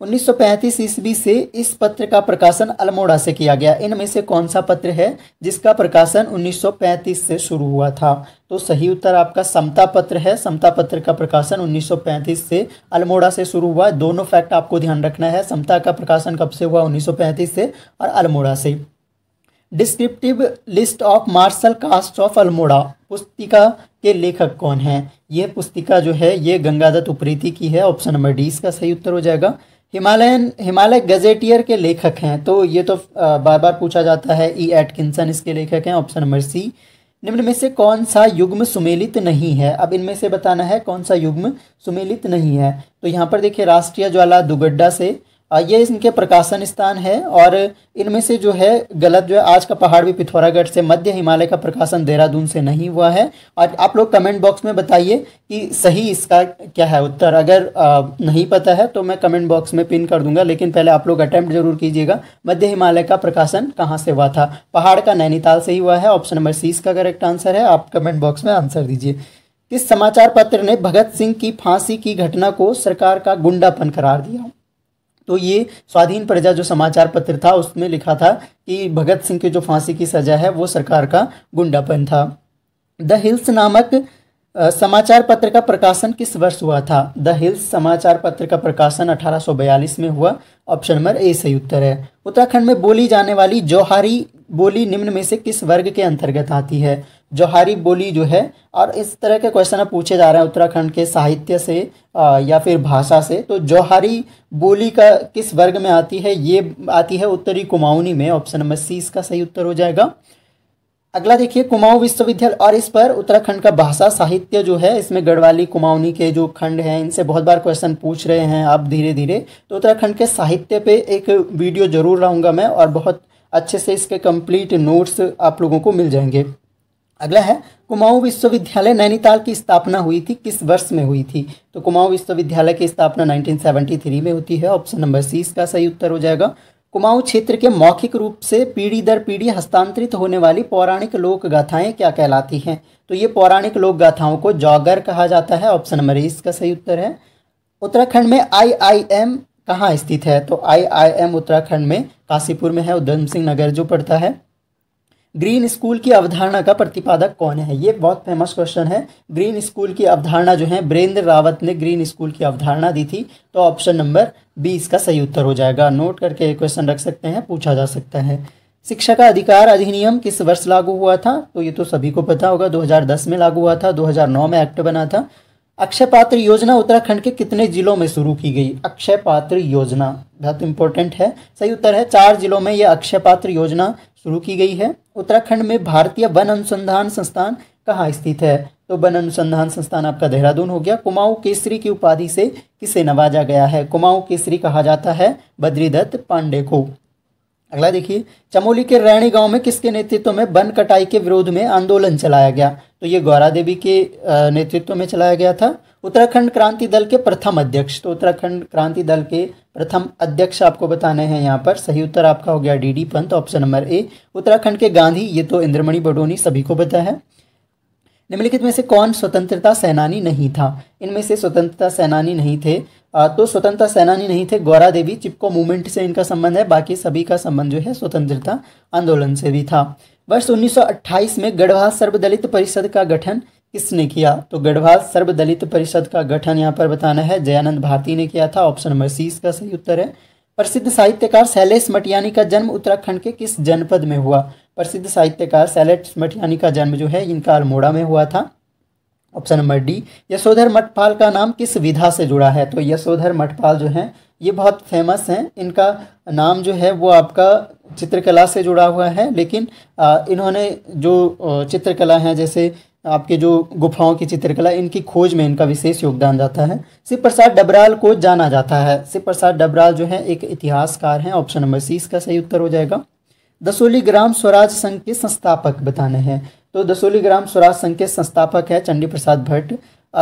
1935 ईस्वी से इस पत्र का प्रकाशन अल्मोड़ा से किया गया इनमें से कौन सा पत्र है जिसका प्रकाशन 1935 से शुरू हुआ था तो सही उत्तर आपका समता पत्र है समता पत्र का प्रकाशन 1935 से अल्मोड़ा से शुरू हुआ दोनों फैक्ट आपको ध्यान रखना है समता का प्रकाशन कब से हुआ 1935 से और अल्मोड़ा से descriptive list of martial caste of Almora पुस्तिका के लेखक कौन है यह पुस्तिका जो है ये गंगादत्त उप्रीति की है ऑप्शन नंबर डी इसका सही उत्तर हो जाएगा हिमालयन हिमालय गजेटियर के लेखक हैं तो ये तो बार बार पूछा जाता है ई e. एटकिंसन इसके लेखक हैं ऑप्शन नंबर सी निम्न में से कौन सा युग्म सुमेलित नहीं है अब इनमें से बताना है कौन सा युग्म सुमेलित नहीं है तो यहाँ पर देखिए राष्ट्रीय ज्वाला दुगड्डा से ये इनके प्रकाशन स्थान है और इनमें से जो है गलत जो है आज का पहाड़ भी पिथौरागढ़ से मध्य हिमालय का प्रकाशन देहरादून से नहीं हुआ है और आप लोग कमेंट बॉक्स में बताइए कि सही इसका क्या है उत्तर अगर आ, नहीं पता है तो मैं कमेंट बॉक्स में पिन कर दूंगा लेकिन पहले आप लोग अटैम्प्ट जरूर कीजिएगा मध्य हिमालय का प्रकाशन कहाँ से हुआ था पहाड़ का नैनीताल से ही हुआ है ऑप्शन नंबर सी इसका करेक्ट आंसर है आप कमेंट बॉक्स में आंसर दीजिए किस समाचार पत्र ने भगत सिंह की फांसी की घटना को सरकार का गुंडापन करार दिया तो ये स्वाधीन प्रजा जो समाचार पत्र था उसमें लिखा था कि भगत सिंह की जो फांसी की सज़ा है वो सरकार का गुंडापन था द हिल्स नामक समाचार पत्र का प्रकाशन किस वर्ष हुआ था द हिल्स समाचार पत्र का प्रकाशन 1842 में हुआ ऑप्शन नंबर ए सही उत्तर है उत्तराखंड में बोली जाने वाली जौहारी बोली निम्न में से किस वर्ग के अंतर्गत आती है जौहारी बोली जो है और इस तरह के क्वेश्चन अब पूछे जा रहे हैं उत्तराखंड के साहित्य से आ, या फिर भाषा से तो जौहारी बोली का किस वर्ग में आती है ये आती है उत्तरी कुमाऊनी में ऑप्शन नंबर सी इसका सही उत्तर हो जाएगा अगला देखिए कुमाऊं विश्वविद्यालय और इस पर उत्तराखंड का भाषा साहित्य जो है इसमें गढ़वाली कुमाऊनी के जो खंड हैं इनसे बहुत बार क्वेश्चन पूछ रहे हैं आप धीरे धीरे तो उत्तराखंड के साहित्य पे एक वीडियो जरूर लाऊंगा मैं और बहुत अच्छे से इसके कंप्लीट नोट्स आप लोगों को मिल जाएंगे अगला है कुमाऊं विश्वविद्यालय नैनीताल की स्थापना हुई थी किस वर्ष में हुई थी तो कुमाऊं विश्वविद्यालय की स्थापना 1973 में होती है ऑप्शन नंबर सी इसका सही उत्तर हो जाएगा कुमाऊं क्षेत्र के मौखिक रूप से पीढ़ी दर पीढ़ी हस्तांतरित होने वाली पौराणिक लोक गाथाएं क्या कहलाती हैं तो ये पौराणिक लोक गाथाओं को जॉगर कहा जाता है ऑप्शन नंबर ए इसका सही उत्तर है उत्तराखंड में आई आई एम कहाँ स्थित है तो आई आई एम उत्तराखंड में काशीपुर में है उधम सिंह नगर जो पड़ता है ग्रीन स्कूल की अवधारणा का प्रतिपादक कौन है ये बहुत फेमस क्वेश्चन है ग्रीन स्कूल की अवधारणा जो है ब्रेंद्र रावत ने ग्रीन स्कूल की अवधारणा दी थी तो ऑप्शन नंबर बी इसका सही उत्तर हो जाएगा नोट करके क्वेश्चन रख सकते हैं पूछा जा सकता है शिक्षा का अधिकार अधिनियम किस वर्ष लागू हुआ था तो ये तो सभी को पता होगा 2010 में लागू हुआ था 2009 में एक्ट बना था अक्षय पात्र योजना उत्तराखंड के कितने जिलों में शुरू की गई अक्षय पात्र योजना बहुत इंपॉर्टेंट है सही उत्तर है चार जिलों में यह अक्षय पात्र योजना शुरू की गई है उत्तराखंड में भारतीय वन अनुसंधान संस्थान कहाँ स्थित है तो वन अनुसंधान संस्थान आपका देहरादून हो गया कुमाऊं केसरी की उपाधि से किसे नवाजा गया है कुमाऊं केसरी कहा जाता है बद्रीदत्त पांडे को अगला देखिए चमोली के रैणी गांव में किसके नेतृत्व में वन कटाई के विरोध में आंदोलन चलाया गया तो ये गौरा देवी के नेतृत्व में चलाया गया था उत्तराखंड क्रांति दल के प्रथम अध्यक्ष तो उत्तराखंड क्रांति दल के प्रथम अध्यक्ष आपको बताने हैं यहाँ पर सही उत्तर आपका हो गया DD Pant option number A Uttarakhand के गांधी ये तो इंद्रमणि बडोनी सभी को पता है निम्नलिखित में से कौन स्वतंत्रता सेनानी नहीं था इनमें से स्वतंत्रता सेनानी नहीं थे तो स्वतंत्रता सेनानी नहीं थे गौरा देवी चिपको मूवमेंट से इनका संबंध है बाकी सभी का संबंध जो है स्वतंत्रता आंदोलन से भी था वर्ष 1928 में गढ़वा सर्वदलित परिषद का गठन किसने किया तो गढ़वाल सर्वदलित परिषद का गठन यहाँ पर बताना है जयानंद भारती ने किया था ऑप्शन नंबर सी इसका सही उत्तर है प्रसिद्ध साहित्यकार शैलेश मटियानी का जन्म उत्तराखंड के किस जनपद में हुआ प्रसिद्ध साहित्यकार शैलेश मटियानी का जन्म जो है इनका अल्मोड़ा में हुआ था option number D Yashodhar Mathpal का नाम किस विधा से जुड़ा है तो यशोधर मठपाल जो है ये बहुत फेमस हैं इनका नाम जो है वो आपका चित्रकला से जुड़ा हुआ है लेकिन इन्होंने जो चित्रकला हैं जैसे आपके जो गुफाओं की चित्रकला इनकी खोज में इनका विशेष योगदान जाता है शिव प्रसाद डबराल को जाना जाता है शिव प्रसाद डबराल जो है एक इतिहासकार हैं ऑप्शन नंबर सी इसका सही उत्तर हो जाएगा दसोली ग्राम स्वराज संघ के संस्थापक बताने हैं तो दसोली ग्राम स्वराज संघ के संस्थापक है चंडी प्रसाद भट्ट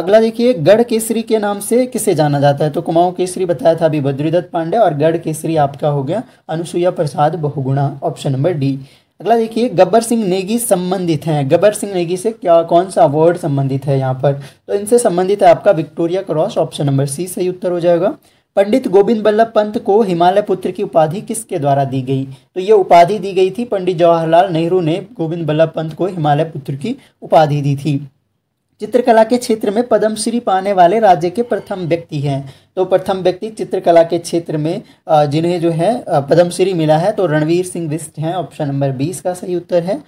अगला देखिए गढ़ केसरी के नाम से किसे जाना जाता है तो कुमाऊं केसरी बताया था अभी बद्रीदत्त पांडे और गढ़ केसरी आपका हो गया Anusuya Prasad Bahuguna option number D अगला देखिए गब्बर सिंह नेगी संबंधित हैं गब्बर सिंह नेगी से क्या कौन सा अवार्ड संबंधित है यहाँ पर तो इनसे संबंधित है आपका Victoria cross option number C सही उत्तर हो जाएगा पंडित गोविंद बल्लभ पंत को हिमालय पुत्र की उपाधि किसके द्वारा दी गई तो ये उपाधि दी गई थी पंडित जवाहरलाल नेहरू ने गोविंद बल्लभ पंत को हिमालय पुत्र की उपाधि दी थी चित्रकला के क्षेत्र में पद्मश्री पाने वाले राज्य के प्रथम व्यक्ति हैं तो प्रथम व्यक्ति चित्रकला के क्षेत्र में जिन्हें जो है पद्मश्री मिला है तो रणवीर सिंह विष्ट हैं ऑप्शन नंबर बीस का सही उत्तर है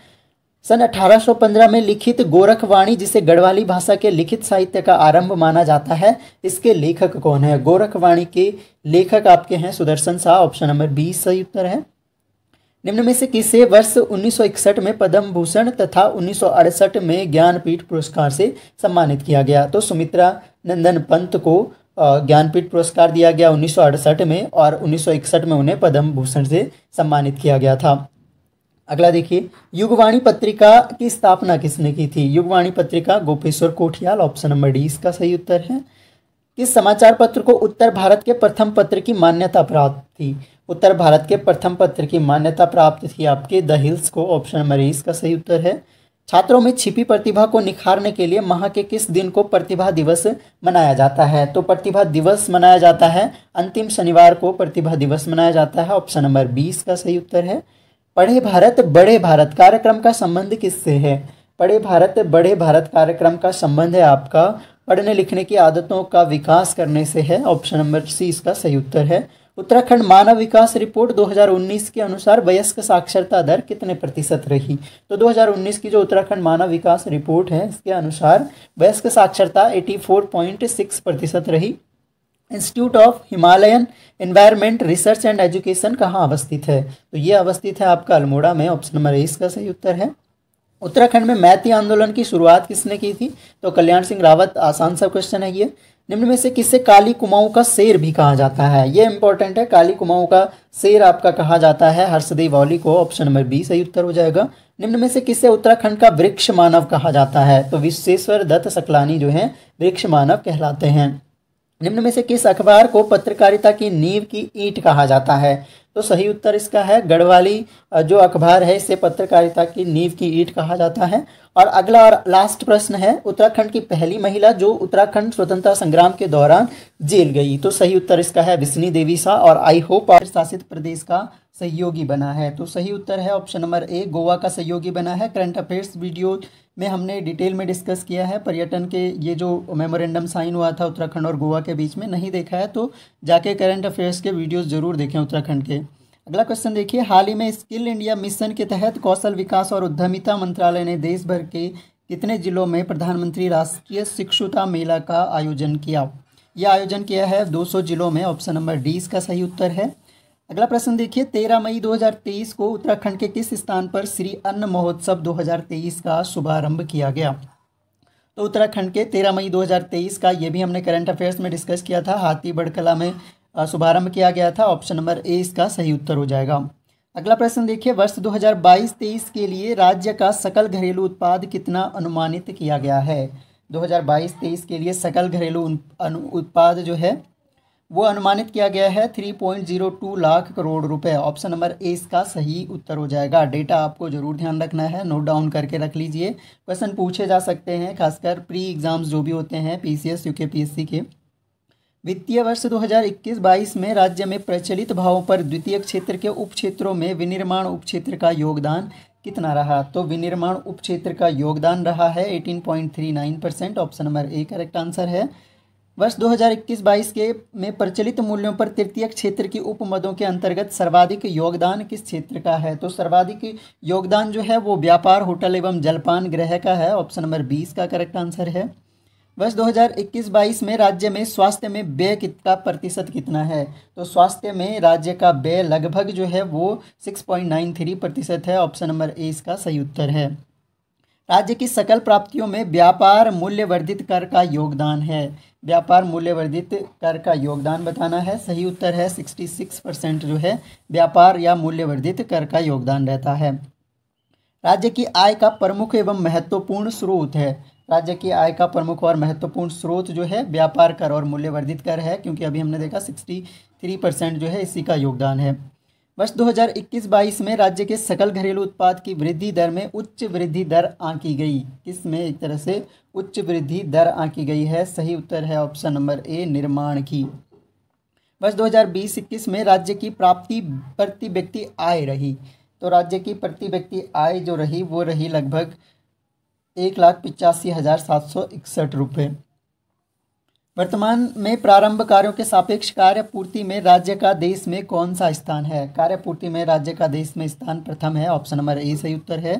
सन 1815 में लिखित गोरखवाणी जिसे गढ़वाली भाषा के लिखित साहित्य का आरंभ माना जाता है इसके लेखक कौन है गोरखवाणी के लेखक आपके हैं सुदर्शन शाह ऑप्शन नंबर बीस सही उत्तर है निम्न में से किसे वर्ष 1961 में पद्म भूषण तथा 1968 में ज्ञानपीठ पुरस्कार से सम्मानित किया गया तो सुमित्रा नंदन पंत को ज्ञानपीठ पुरस्कार दिया गया 1968 में और 1961 में उन्हें पद्म भूषण से सम्मानित किया गया था अगला देखिए युगवाणी पत्रिका की स्थापना किसने की थी युगवाणी पत्रिका Gopeshwar Kothiyal option number D इसका सही उत्तर है किस समाचार पत्र को उत्तर भारत के प्रथम पत्र की मान्यता प्राप्त थी उत्तर भारत के प्रथम पत्र की मान्यता प्राप्त थी आपके द हिल्स को ऑप्शन नंबर इसका सही उत्तर है छात्रों में छिपी प्रतिभा को निखारने के लिए माह के किस दिन को प्रतिभा दिवस मनाया जाता है तो प्रतिभा दिवस मनाया जाता है अंतिम शनिवार को प्रतिभा दिवस मनाया जाता है ऑप्शन नंबर बीस का सही उत्तर है पढ़े भारत बड़े भारत कार्यक्रम का संबंध किससे है पढ़े भारत बड़े भारत कार्यक्रम का संबंध है आपका पढ़ने लिखने की आदतों का विकास करने से है ऑप्शन नंबर सी इसका सही उत्तर है उत्तराखंड मानव विकास रिपोर्ट 2019 के अनुसार वयस्क साक्षरता दर कितने प्रतिशत रही तो 2019 की जो उत्तराखंड मानव विकास रिपोर्ट है इसके अनुसार वयस्क साक्षरता 84.6 प्रतिशत रही institute of Himalayan environment research and education कहाँ अवस्थित है तो ये अवस्थित है आपका अल्मोड़ा में ऑप्शन नंबर ए इसका सही उत्तर है उत्तराखंड में मैथी आंदोलन की शुरुआत किसने की थी तो कल्याण सिंह रावत आसान सा क्वेश्चन है ये निम्न में से किससे काली कुमाऊं का शेर भी कहा जाता है ये इंपॉर्टेंट है काली कुमाऊं का शेर आपका कहा जाता है हर्षदेव औली को ऑप्शन नंबर बी सही उत्तर हो जाएगा निम्न में से किससे उत्तराखंड का वृक्ष मानव कहा जाता है तो विश्वेश्वर दत्त सकलानी जो है वृक्ष मानव कहलाते हैं निम्न में से किस अखबार को पत्रकारिता की नींव की ईंट कहा जाता है तो सही उत्तर इसका है गढ़वाली जो अखबार है इसे पत्रकारिता की नींव की ईट कहा जाता है और अगला और लास्ट प्रश्न है उत्तराखंड की पहली महिला जो उत्तराखंड स्वतंत्रता संग्राम के दौरान जेल गई तो सही उत्तर इसका है विष्णी देवी शाह और आई होप शासित प्रदेश का सहयोगी बना है तो सही उत्तर है ऑप्शन नंबर ए गोवा का सहयोगी बना है करंट अफेयर्स वीडियो में हमने डिटेल में डिस्कस किया है पर्यटन के ये जो मेमोरेंडम साइन हुआ था उत्तराखंड और गोवा के बीच में नहीं देखा है तो जाके करंट अफेयर्स के वीडियोस जरूर देखें उत्तराखंड के अगला क्वेश्चन देखिए हाल ही में स्किल इंडिया मिशन के तहत कौशल विकास और उद्यमिता मंत्रालय ने देश भर के कितने जिलों में प्रधानमंत्री राष्ट्रीय शिक्षुता मेला का आयोजन किया यह आयोजन किया है 200 जिलों में ऑप्शन नंबर डी इसका सही उत्तर है अगला प्रश्न देखिए तेरह मई 2023 को उत्तराखंड के किस स्थान पर श्री अन्न महोत्सव 2023 का शुभारंभ किया गया तो उत्तराखंड के तेरह मई 2023 का ये भी हमने करंट अफेयर्स में डिस्कस किया था हाथी बड़कला में शुभारंभ किया गया था ऑप्शन नंबर ए इसका सही उत्तर हो जाएगा अगला प्रश्न देखिए वर्ष 2022-23 के लिए राज्य का सकल घरेलू उत्पाद कितना अनुमानित किया गया है 2022-23 के लिए सकल घरेलू उत्पाद जो है वो अनुमानित किया गया है 3.02 लाख करोड़ रुपए ऑप्शन नंबर ए इसका सही उत्तर हो जाएगा डेटा आपको जरूर ध्यान रखना है नोट डाउन करके रख लीजिए क्वेश्चन पूछे जा सकते हैं खासकर प्री एग्ज़ाम्स जो भी होते हैं पीसीएस यूके पीएससी के वित्तीय वर्ष 2021-22 में राज्य में प्रचलित भावों पर द्वितीय क्षेत्र के उप क्षेत्रों में विनिर्माण उप क्षेत्र का योगदान कितना रहा तो विनिर्माण उप क्षेत्र का योगदान रहा है eighteen percent option number A correct answer है वर्ष 2021-22 के में प्रचलित मूल्यों पर तृतीय क्षेत्र की उपमदों के अंतर्गत सर्वाधिक योगदान किस क्षेत्र का है तो सर्वाधिक योगदान जो है वो व्यापार होटल एवं जलपान ग्रह का है ऑप्शन नंबर बीस का करेक्ट आंसर है वर्ष 2021-22 में राज्य में स्वास्थ्य में व्यय का प्रतिशत कितना है तो स्वास्थ्य में राज्य का व्यय लगभग जो है वो थ्री प्रतिशत है ऑप्शन नंबर ए इसका सही उत्तर है राज्य की सकल प्राप्तियों में व्यापार मूल्यवर्धित कर का योगदान है व्यापार मूल्यवर्धित कर का योगदान बताना है सही उत्तर है सिक्सटी सिक्स परसेंट जो है व्यापार या मूल्यवर्धित कर का योगदान रहता है राज्य की आय का प्रमुख एवं महत्वपूर्ण स्रोत है राज्य की आय का प्रमुख और महत्वपूर्ण स्रोत जो है व्यापार कर और मूल्यवर्धित कर है क्योंकि अभी हमने देखा सिक्सटी थ्री परसेंट जो है इसी का योगदान है वर्ष 2021-22 में राज्य के सकल घरेलू उत्पाद की वृद्धि दर में उच्च वृद्धि दर आंकी गई किस में एक तरह से उच्च वृद्धि दर आंकी गई है सही उत्तर है ऑप्शन नंबर ए निर्माण की वर्ष 2020-21 में राज्य की प्राप्ति प्रति व्यक्ति आय रही तो राज्य की प्रति व्यक्ति आय जो रही वो रही लगभग एक लाख पिचासी हज़ार सात सौ इकसठ रुपये वर्तमान में प्रारंभ कार्यों के सापेक्ष कार्यपूर्ति में राज्य का देश में कौन सा स्थान है कार्यपूर्ति में राज्य का देश में स्थान प्रथम है ऑप्शन नंबर ए सही उत्तर है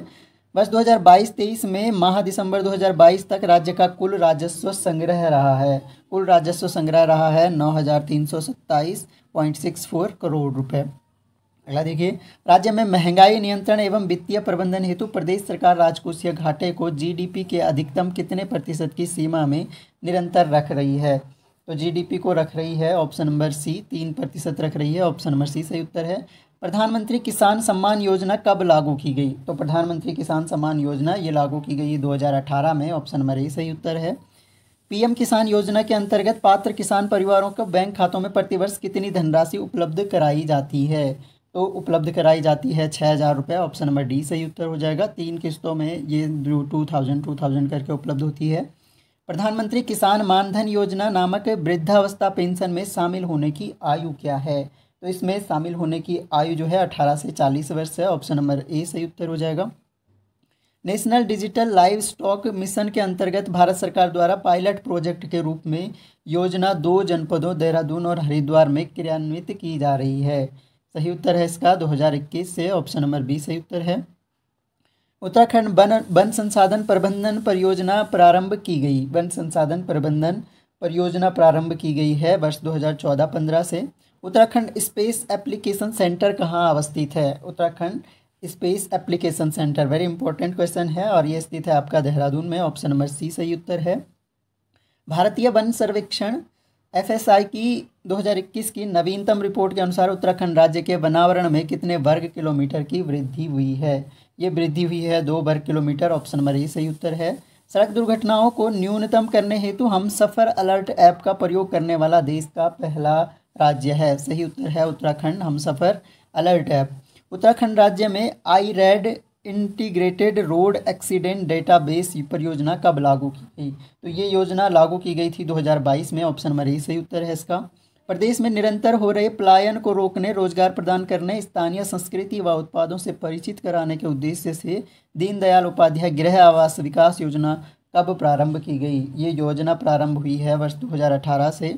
वर्ष 2022-23 में माह दिसंबर 2022 तक राज्य का कुल राजस्व संग्रह रहा है कुल राजस्व संग्रह रहा है नौ करोड़ रुपये अगला देखिए राज्य में महंगाई नियंत्रण एवं वित्तीय प्रबंधन हेतु प्रदेश सरकार राजकोषीय घाटे को जीडीपी के अधिकतम कितने प्रतिशत की सीमा में निरंतर रख रही है तो जीडीपी को रख रही है ऑप्शन नंबर सी तीन प्रतिशत रख रही है ऑप्शन नंबर सी सही उत्तर है प्रधानमंत्री किसान सम्मान योजना कब लागू की गई तो प्रधानमंत्री किसान सम्मान योजना ये लागू की गई दो में ऑप्शन नंबर ए सही उत्तर है पीएम किसान योजना के अंतर्गत पात्र किसान परिवारों को बैंक खातों में प्रतिवर्ष कितनी धनराशि उपलब्ध कराई जाती है तो उपलब्ध कराई जाती है छः हज़ार रुपये ऑप्शन नंबर डी सही उत्तर हो जाएगा तीन किस्तों में ये टू थाउजेंड टू थाउजेंड करके उपलब्ध होती है प्रधानमंत्री किसान मानधन योजना नामक वृद्धावस्था पेंशन में शामिल होने की आयु क्या है तो इसमें शामिल होने की आयु जो है अठारह से चालीस वर्ष है ऑप्शन नंबर ए सही उत्तर हो जाएगा national digital livestock mission के अंतर्गत भारत सरकार द्वारा पायलट प्रोजेक्ट के रूप में योजना दो जनपदों देहरादून और हरिद्वार में क्रियान्वित की जा रही है सही उत्तर है इसका 2021 से ऑप्शन नंबर बी सही उत्तर है उत्तराखंड वन वन संसाधन प्रबंधन परियोजना प्रारंभ की गई वन संसाधन प्रबंधन परियोजना प्रारंभ की गई है वर्ष 2014-15 से उत्तराखंड स्पेस एप्लीकेशन सेंटर कहाँ अवस्थित है Uttarakhand space application centre very important question है और ये स्थित है आपका देहरादून में ऑप्शन नंबर सी सही उत्तर है भारतीय वन सर्वेक्षण एफएसआई की 2021 की नवीनतम रिपोर्ट के अनुसार उत्तराखंड राज्य के वनावरण में कितने वर्ग किलोमीटर की वृद्धि हुई है ये वृद्धि हुई है दो वर्ग किलोमीटर ऑप्शन नंबर ए सही उत्तर है सड़क दुर्घटनाओं को न्यूनतम करने हेतु हम सफ़र अलर्ट ऐप का प्रयोग करने वाला देश का पहला राज्य है सही उत्तर है उत्तराखंड हम सफ़र अलर्ट ऐप उत्तराखंड राज्य में iRAD integrated road accident database परियोजना कब लागू की गई तो ये योजना लागू की गई थी 2022 में ऑप्शन नंबर ए सही उत्तर है इसका प्रदेश में निरंतर हो रहे पलायन को रोकने रोजगार प्रदान करने स्थानीय संस्कृति व उत्पादों से परिचित कराने के उद्देश्य से दीनदयाल उपाध्याय गृह आवास विकास योजना कब प्रारंभ की गई ये योजना प्रारंभ हुई है वर्ष दो से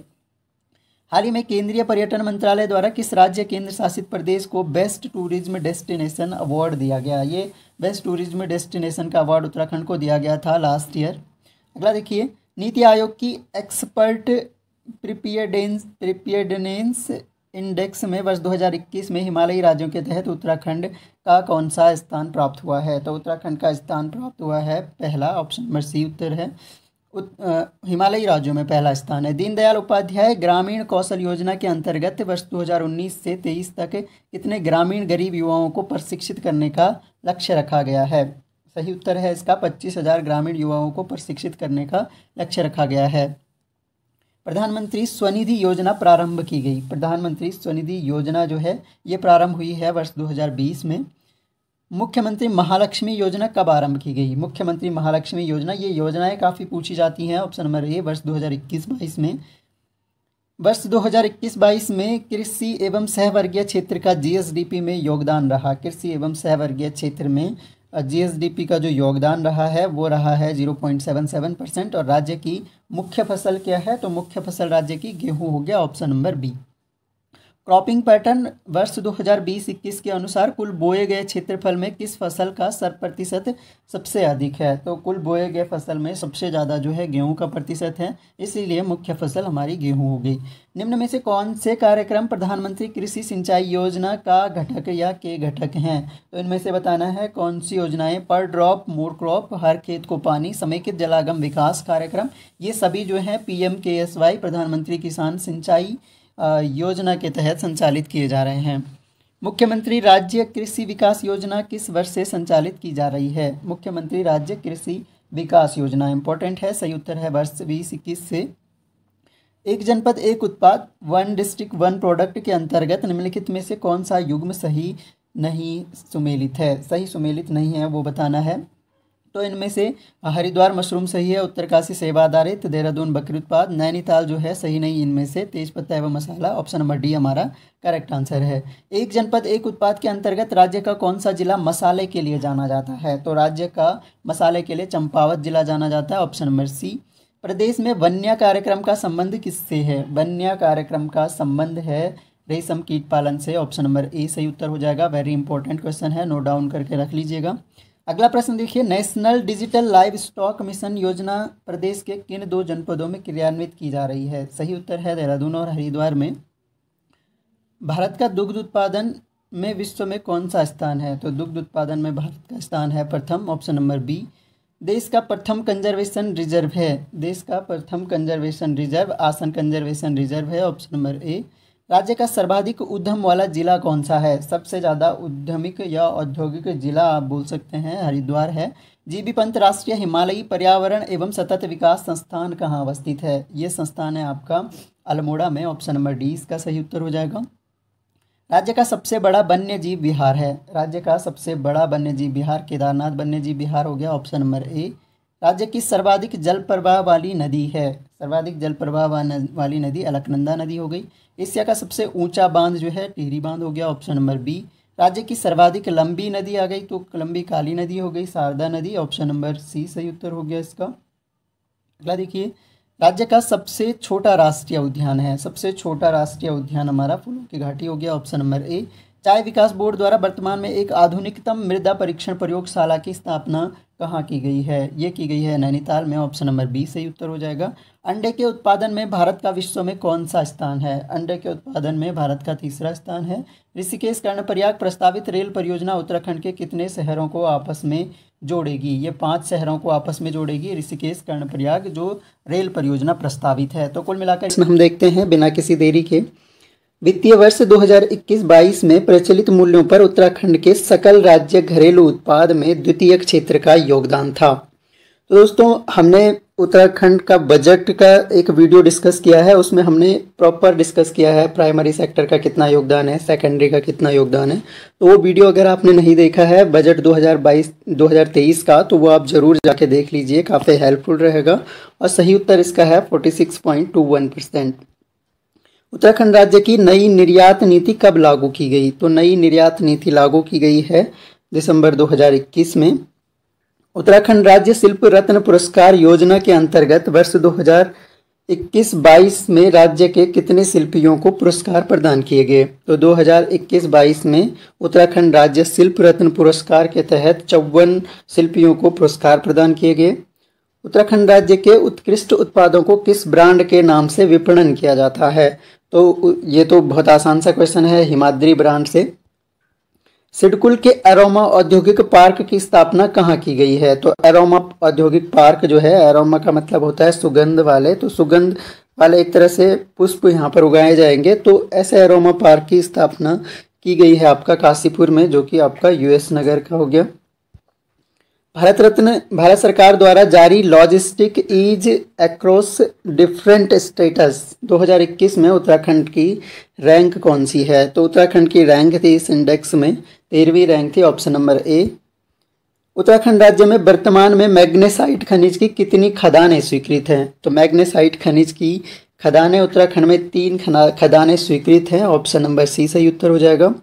हाल ही में केंद्रीय पर्यटन मंत्रालय द्वारा किस राज्य केंद्र शासित प्रदेश को बेस्ट टूरिज्म डेस्टिनेशन अवार्ड दिया गया ये बेस्ट टूरिज्म डेस्टिनेशन का अवार्ड उत्तराखंड को दिया गया था लास्ट ईयर अगला देखिए नीति आयोग की एक्सपर्ट प्रिपियडेंस प्रिपियडनेंस इंडेक्स में वर्ष 2021 में हिमालयी राज्यों के तहत उत्तराखंड का कौन सा स्थान प्राप्त हुआ है तो उत्तराखंड का स्थान प्राप्त हुआ है पहला ऑप्शन नंबर सी उत्तर है हिमालयी राज्यों में पहला स्थान है दीनदयाल उपाध्याय ग्रामीण कौशल योजना के अंतर्गत वर्ष 2019 से 23 तक कितने ग्रामीण गरीब युवाओं को प्रशिक्षित करने का लक्ष्य रखा गया है सही उत्तर है इसका पच्चीस हजार ग्रामीण युवाओं को प्रशिक्षित करने का लक्ष्य रखा गया है प्रधानमंत्री स्वनिधि योजना प्रारंभ की गई प्रधानमंत्री स्वनिधि योजना जो है ये प्रारंभ हुई है वर्ष 2020 में मुख्यमंत्री महालक्ष्मी योजना कब आरंभ की गई मुख्यमंत्री महालक्ष्मी योजना ये योजनाएं काफ़ी पूछी जाती हैं ऑप्शन नंबर ए वर्ष 2021-22 में वर्ष 2021-22 में कृषि एवं सहवर्गीय क्षेत्र का जीएसडीपी में योगदान रहा कृषि एवं सहवर्गीय क्षेत्र में जीएसडीपी का जो योगदान रहा है वो रहा है जीरो परसेंट और राज्य की मुख्य फसल क्या है तो मुख्य फसल राज्य की गेहूँ हो गया option number B cropping pattern वर्ष 2020-21 के अनुसार कुल बोए गए क्षेत्रफल में किस फसल का सर प्रतिशत सबसे अधिक है तो कुल बोए गए फसल में सबसे ज़्यादा जो है गेहूं का प्रतिशत है इसीलिए मुख्य फसल हमारी गेहूं हो गई निम्न में से कौन से कार्यक्रम प्रधानमंत्री कृषि सिंचाई योजना का घटक या के घटक हैं तो इनमें से बताना है कौन सी योजनाएँ पर ड्रॉप मोर क्रॉप हर खेत को पानी समेकित जलागम विकास कार्यक्रम ये सभी जो हैं पी प्रधानमंत्री किसान सिंचाई योजना के तहत संचालित किए जा रहे हैं मुख्यमंत्री राज्य कृषि विकास योजना किस वर्ष से संचालित की जा रही है मुख्यमंत्री राज्य कृषि विकास योजना इंपॉर्टेंट है सही उत्तर है वर्ष बीस इक्कीस से एक जनपद एक उत्पाद वन डिस्ट्रिक्ट वन प्रोडक्ट के अंतर्गत निम्नलिखित में से कौन सा युग्म सही नहीं सुमेलित है सही सुमेलित नहीं है वो बताना है तो इनमें से हरिद्वार मशरूम सही है उत्तरकाशी सेवा आधारित देहरादून बकरी उत्पाद नैनीताल जो है सही नहीं इनमें से तेज पत्ता एवं मसाला ऑप्शन नंबर डी हमारा करेक्ट आंसर है एक जनपद एक उत्पाद के अंतर्गत राज्य का कौन सा जिला मसाले के लिए जाना जाता है तो राज्य का मसाले के लिए चंपावत जिला जाना जाता है ऑप्शन नंबर सी प्रदेश में वन्य कार्यक्रम का संबंध किससे है वन्य कार्यक्रम का संबंध है रेशम कीट पालन से ऑप्शन नंबर ए सही उत्तर हो जाएगा वेरी इंपॉर्टेंट क्वेश्चन है नोट डाउन करके रख लीजिएगा अगला प्रश्न देखिए national digital livestock mission योजना प्रदेश के किन दो जनपदों में क्रियान्वित की जा रही है सही उत्तर है देहरादून और हरिद्वार में भारत का दुग्ध उत्पादन में विश्व में कौन सा स्थान है तो दुग्ध उत्पादन में भारत का स्थान है प्रथम ऑप्शन नंबर बी देश का प्रथम कंजर्वेशन रिजर्व है देश का प्रथम conservation reserve Asan conservation reserve है ऑप्शन नंबर ए राज्य का सर्वाधिक उद्यम वाला जिला कौन सा है सबसे ज़्यादा उद्यमिक या औद्योगिक जिला आप बोल सकते हैं हरिद्वार है जीबी पंत राष्ट्रीय हिमालयी पर्यावरण एवं सतत विकास संस्थान कहाँ अवस्थित है ये संस्थान है आपका अल्मोड़ा में ऑप्शन नंबर डी इसका सही उत्तर हो जाएगा राज्य का सबसे बड़ा वन्य जीव है राज्य का सबसे बड़ा वन्य जीव केदारनाथ वन्य जीव हो गया ऑप्शन नंबर ए राज्य की सर्वाधिक जल प्रवाह वाली नदी है सर्वाधिक जल प्रवाह वाली नदी अलकनंदा नदी हो गई एशिया का सबसे ऊंचा बांध जो है टिहरी बांध हो गया ऑप्शन नंबर बी राज्य की सर्वाधिक लंबी नदी आ गई तो लंबी काली नदी हो गई शारदा नदी ऑप्शन नंबर सी सही उत्तर हो गया इसका अगला देखिए राज्य का सबसे छोटा राष्ट्रीय उद्यान है सबसे छोटा राष्ट्रीय उद्यान हमारा फूलों की घाटी हो गया ऑप्शन नंबर ए चाय विकास बोर्ड द्वारा वर्तमान में एक आधुनिकतम मृदा परीक्षण प्रयोगशाला की स्थापना कहाँ की गई है ये की गई है नैनीताल में ऑप्शन नंबर बी सही उत्तर हो जाएगा अंडे के उत्पादन में भारत का विश्व में कौन सा स्थान है अंडे के उत्पादन में भारत का तीसरा स्थान है ऋषिकेश कर्णप्रयाग प्रस्तावित रेल परियोजना उत्तराखंड के कितने शहरों को आपस में जोड़ेगी ये पांच शहरों को आपस में जोड़ेगी ऋषिकेश कर्णप्रयाग जो रेल परियोजना प्रस्तावित है तो कुल मिलाकर इसमें हम देखते हैं बिना किसी देरी के वित्तीय वर्ष 2021-22 में प्रचलित मूल्यों पर उत्तराखंड के सकल राज्य घरेलू उत्पाद में द्वितीय क्षेत्र का योगदान था तो दोस्तों हमने उत्तराखंड का बजट का एक वीडियो डिस्कस किया है उसमें हमने प्रॉपर डिस्कस किया है प्राइमरी सेक्टर का कितना योगदान है सेकेंडरी का कितना योगदान है तो वो वीडियो अगर आपने नहीं देखा है बजट 2022 2023 का तो वो आप ज़रूर जाके देख लीजिए काफ़ी हेल्पफुल रहेगा और सही उत्तर इसका है 46.21 परसेंट उत्तराखंड राज्य की नई निर्यात नीति कब लागू की गई तो नई निर्यात नीति लागू की गई है दिसंबर 2021 में उत्तराखंड राज्य शिल्प रत्न पुरस्कार योजना के अंतर्गत वर्ष 2021-22 में राज्य के कितने शिल्पियों को पुरस्कार प्रदान किए गए तो 2021-22 में उत्तराखंड राज्य शिल्प रत्न पुरस्कार के तहत चौवन शिल्पियों को पुरस्कार प्रदान किए गए उत्तराखंड राज्य के उत्कृष्ट उत्पादों को किस ब्रांड के नाम से विपणन किया जाता है तो ये तो बहुत आसान सा क्वेश्चन है हिमाद्री ब्रांड से सिडकुल के एरोमा औद्योगिक पार्क की स्थापना कहाँ की गई है तो एरोमा औद्योगिक पार्क जो है एरोमा का मतलब होता है सुगंध वाले तो सुगंध वाले एक तरह से पुष्प यहाँ पर उगाए जाएंगे तो ऐसे एरोमा पार्क की स्थापना की गई है आपका काशीपुर में जो कि आपका यूएस नगर का हो गया भारत रत्न भारत सरकार द्वारा जारी logistic ease across different states 2021 में उत्तराखंड की रैंक कौन सी है तो उत्तराखंड की रैंक थी इस इंडेक्स में तेरहवीं रैंक थी ऑप्शन नंबर ए उत्तराखंड राज्य में वर्तमान में मैग्नेसाइट खनिज की कितनी खदानें स्वीकृत हैं तो मैग्नेसाइट खनिज की खदानें उत्तराखंड में तीन खदानें स्वीकृत हैं ऑप्शन नंबर सी सही उत्तर हो जाएगा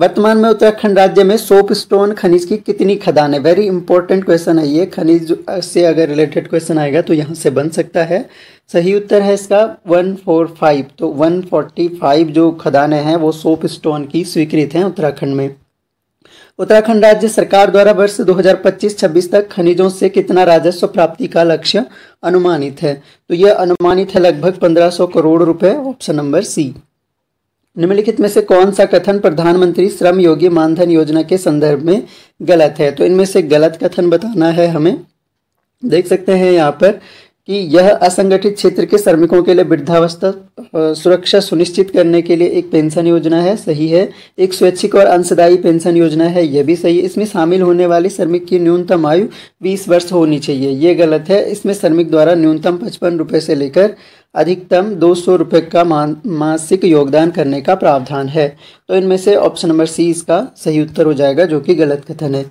वर्तमान में उत्तराखंड राज्य में सोप स्टोन खनिज की कितनी खदान है वेरी इंपॉर्टेंट क्वेश्चन है ये खनिज से अगर रिलेटेड क्वेश्चन आएगा तो यहाँ से बन सकता है सही उत्तर है इसका 145 तो 145 जो खदानें हैं वो सोप स्टोन की स्वीकृत हैं उत्तराखंड में उत्तराखंड राज्य सरकार द्वारा वर्ष 2025-26 तक खनिजों से कितना राजस्व प्राप्ति का लक्ष्य अनुमानित है तो यह अनुमानित है लगभग 1500 करोड़ रुपए ऑप्शन नंबर सी निम्नलिखित में से कौन सा कथन प्रधानमंत्री श्रम योगी मानधन योजना के संदर्भ में गलत है तो इनमें से गलत कथन बताना है हमें देख सकते हैं यहाँ पर कि यह असंगठित क्षेत्र के श्रमिकों के लिए वृद्धावस्था सुरक्षा सुनिश्चित करने के लिए एक पेंशन योजना है सही है एक स्वैच्छिक और अंशदायी पेंशन योजना है यह भी सही है इसमें शामिल होने वाली श्रमिक की न्यूनतम आयु 20 वर्ष होनी चाहिए यह गलत है इसमें श्रमिक द्वारा न्यूनतम पचपन रुपये से लेकर अधिकतम दो सौ रुपये का मासिक योगदान करने का प्रावधान है तो इनमें से ऑप्शन नंबर सी इसका सही उत्तर हो जाएगा जो कि गलत कथन है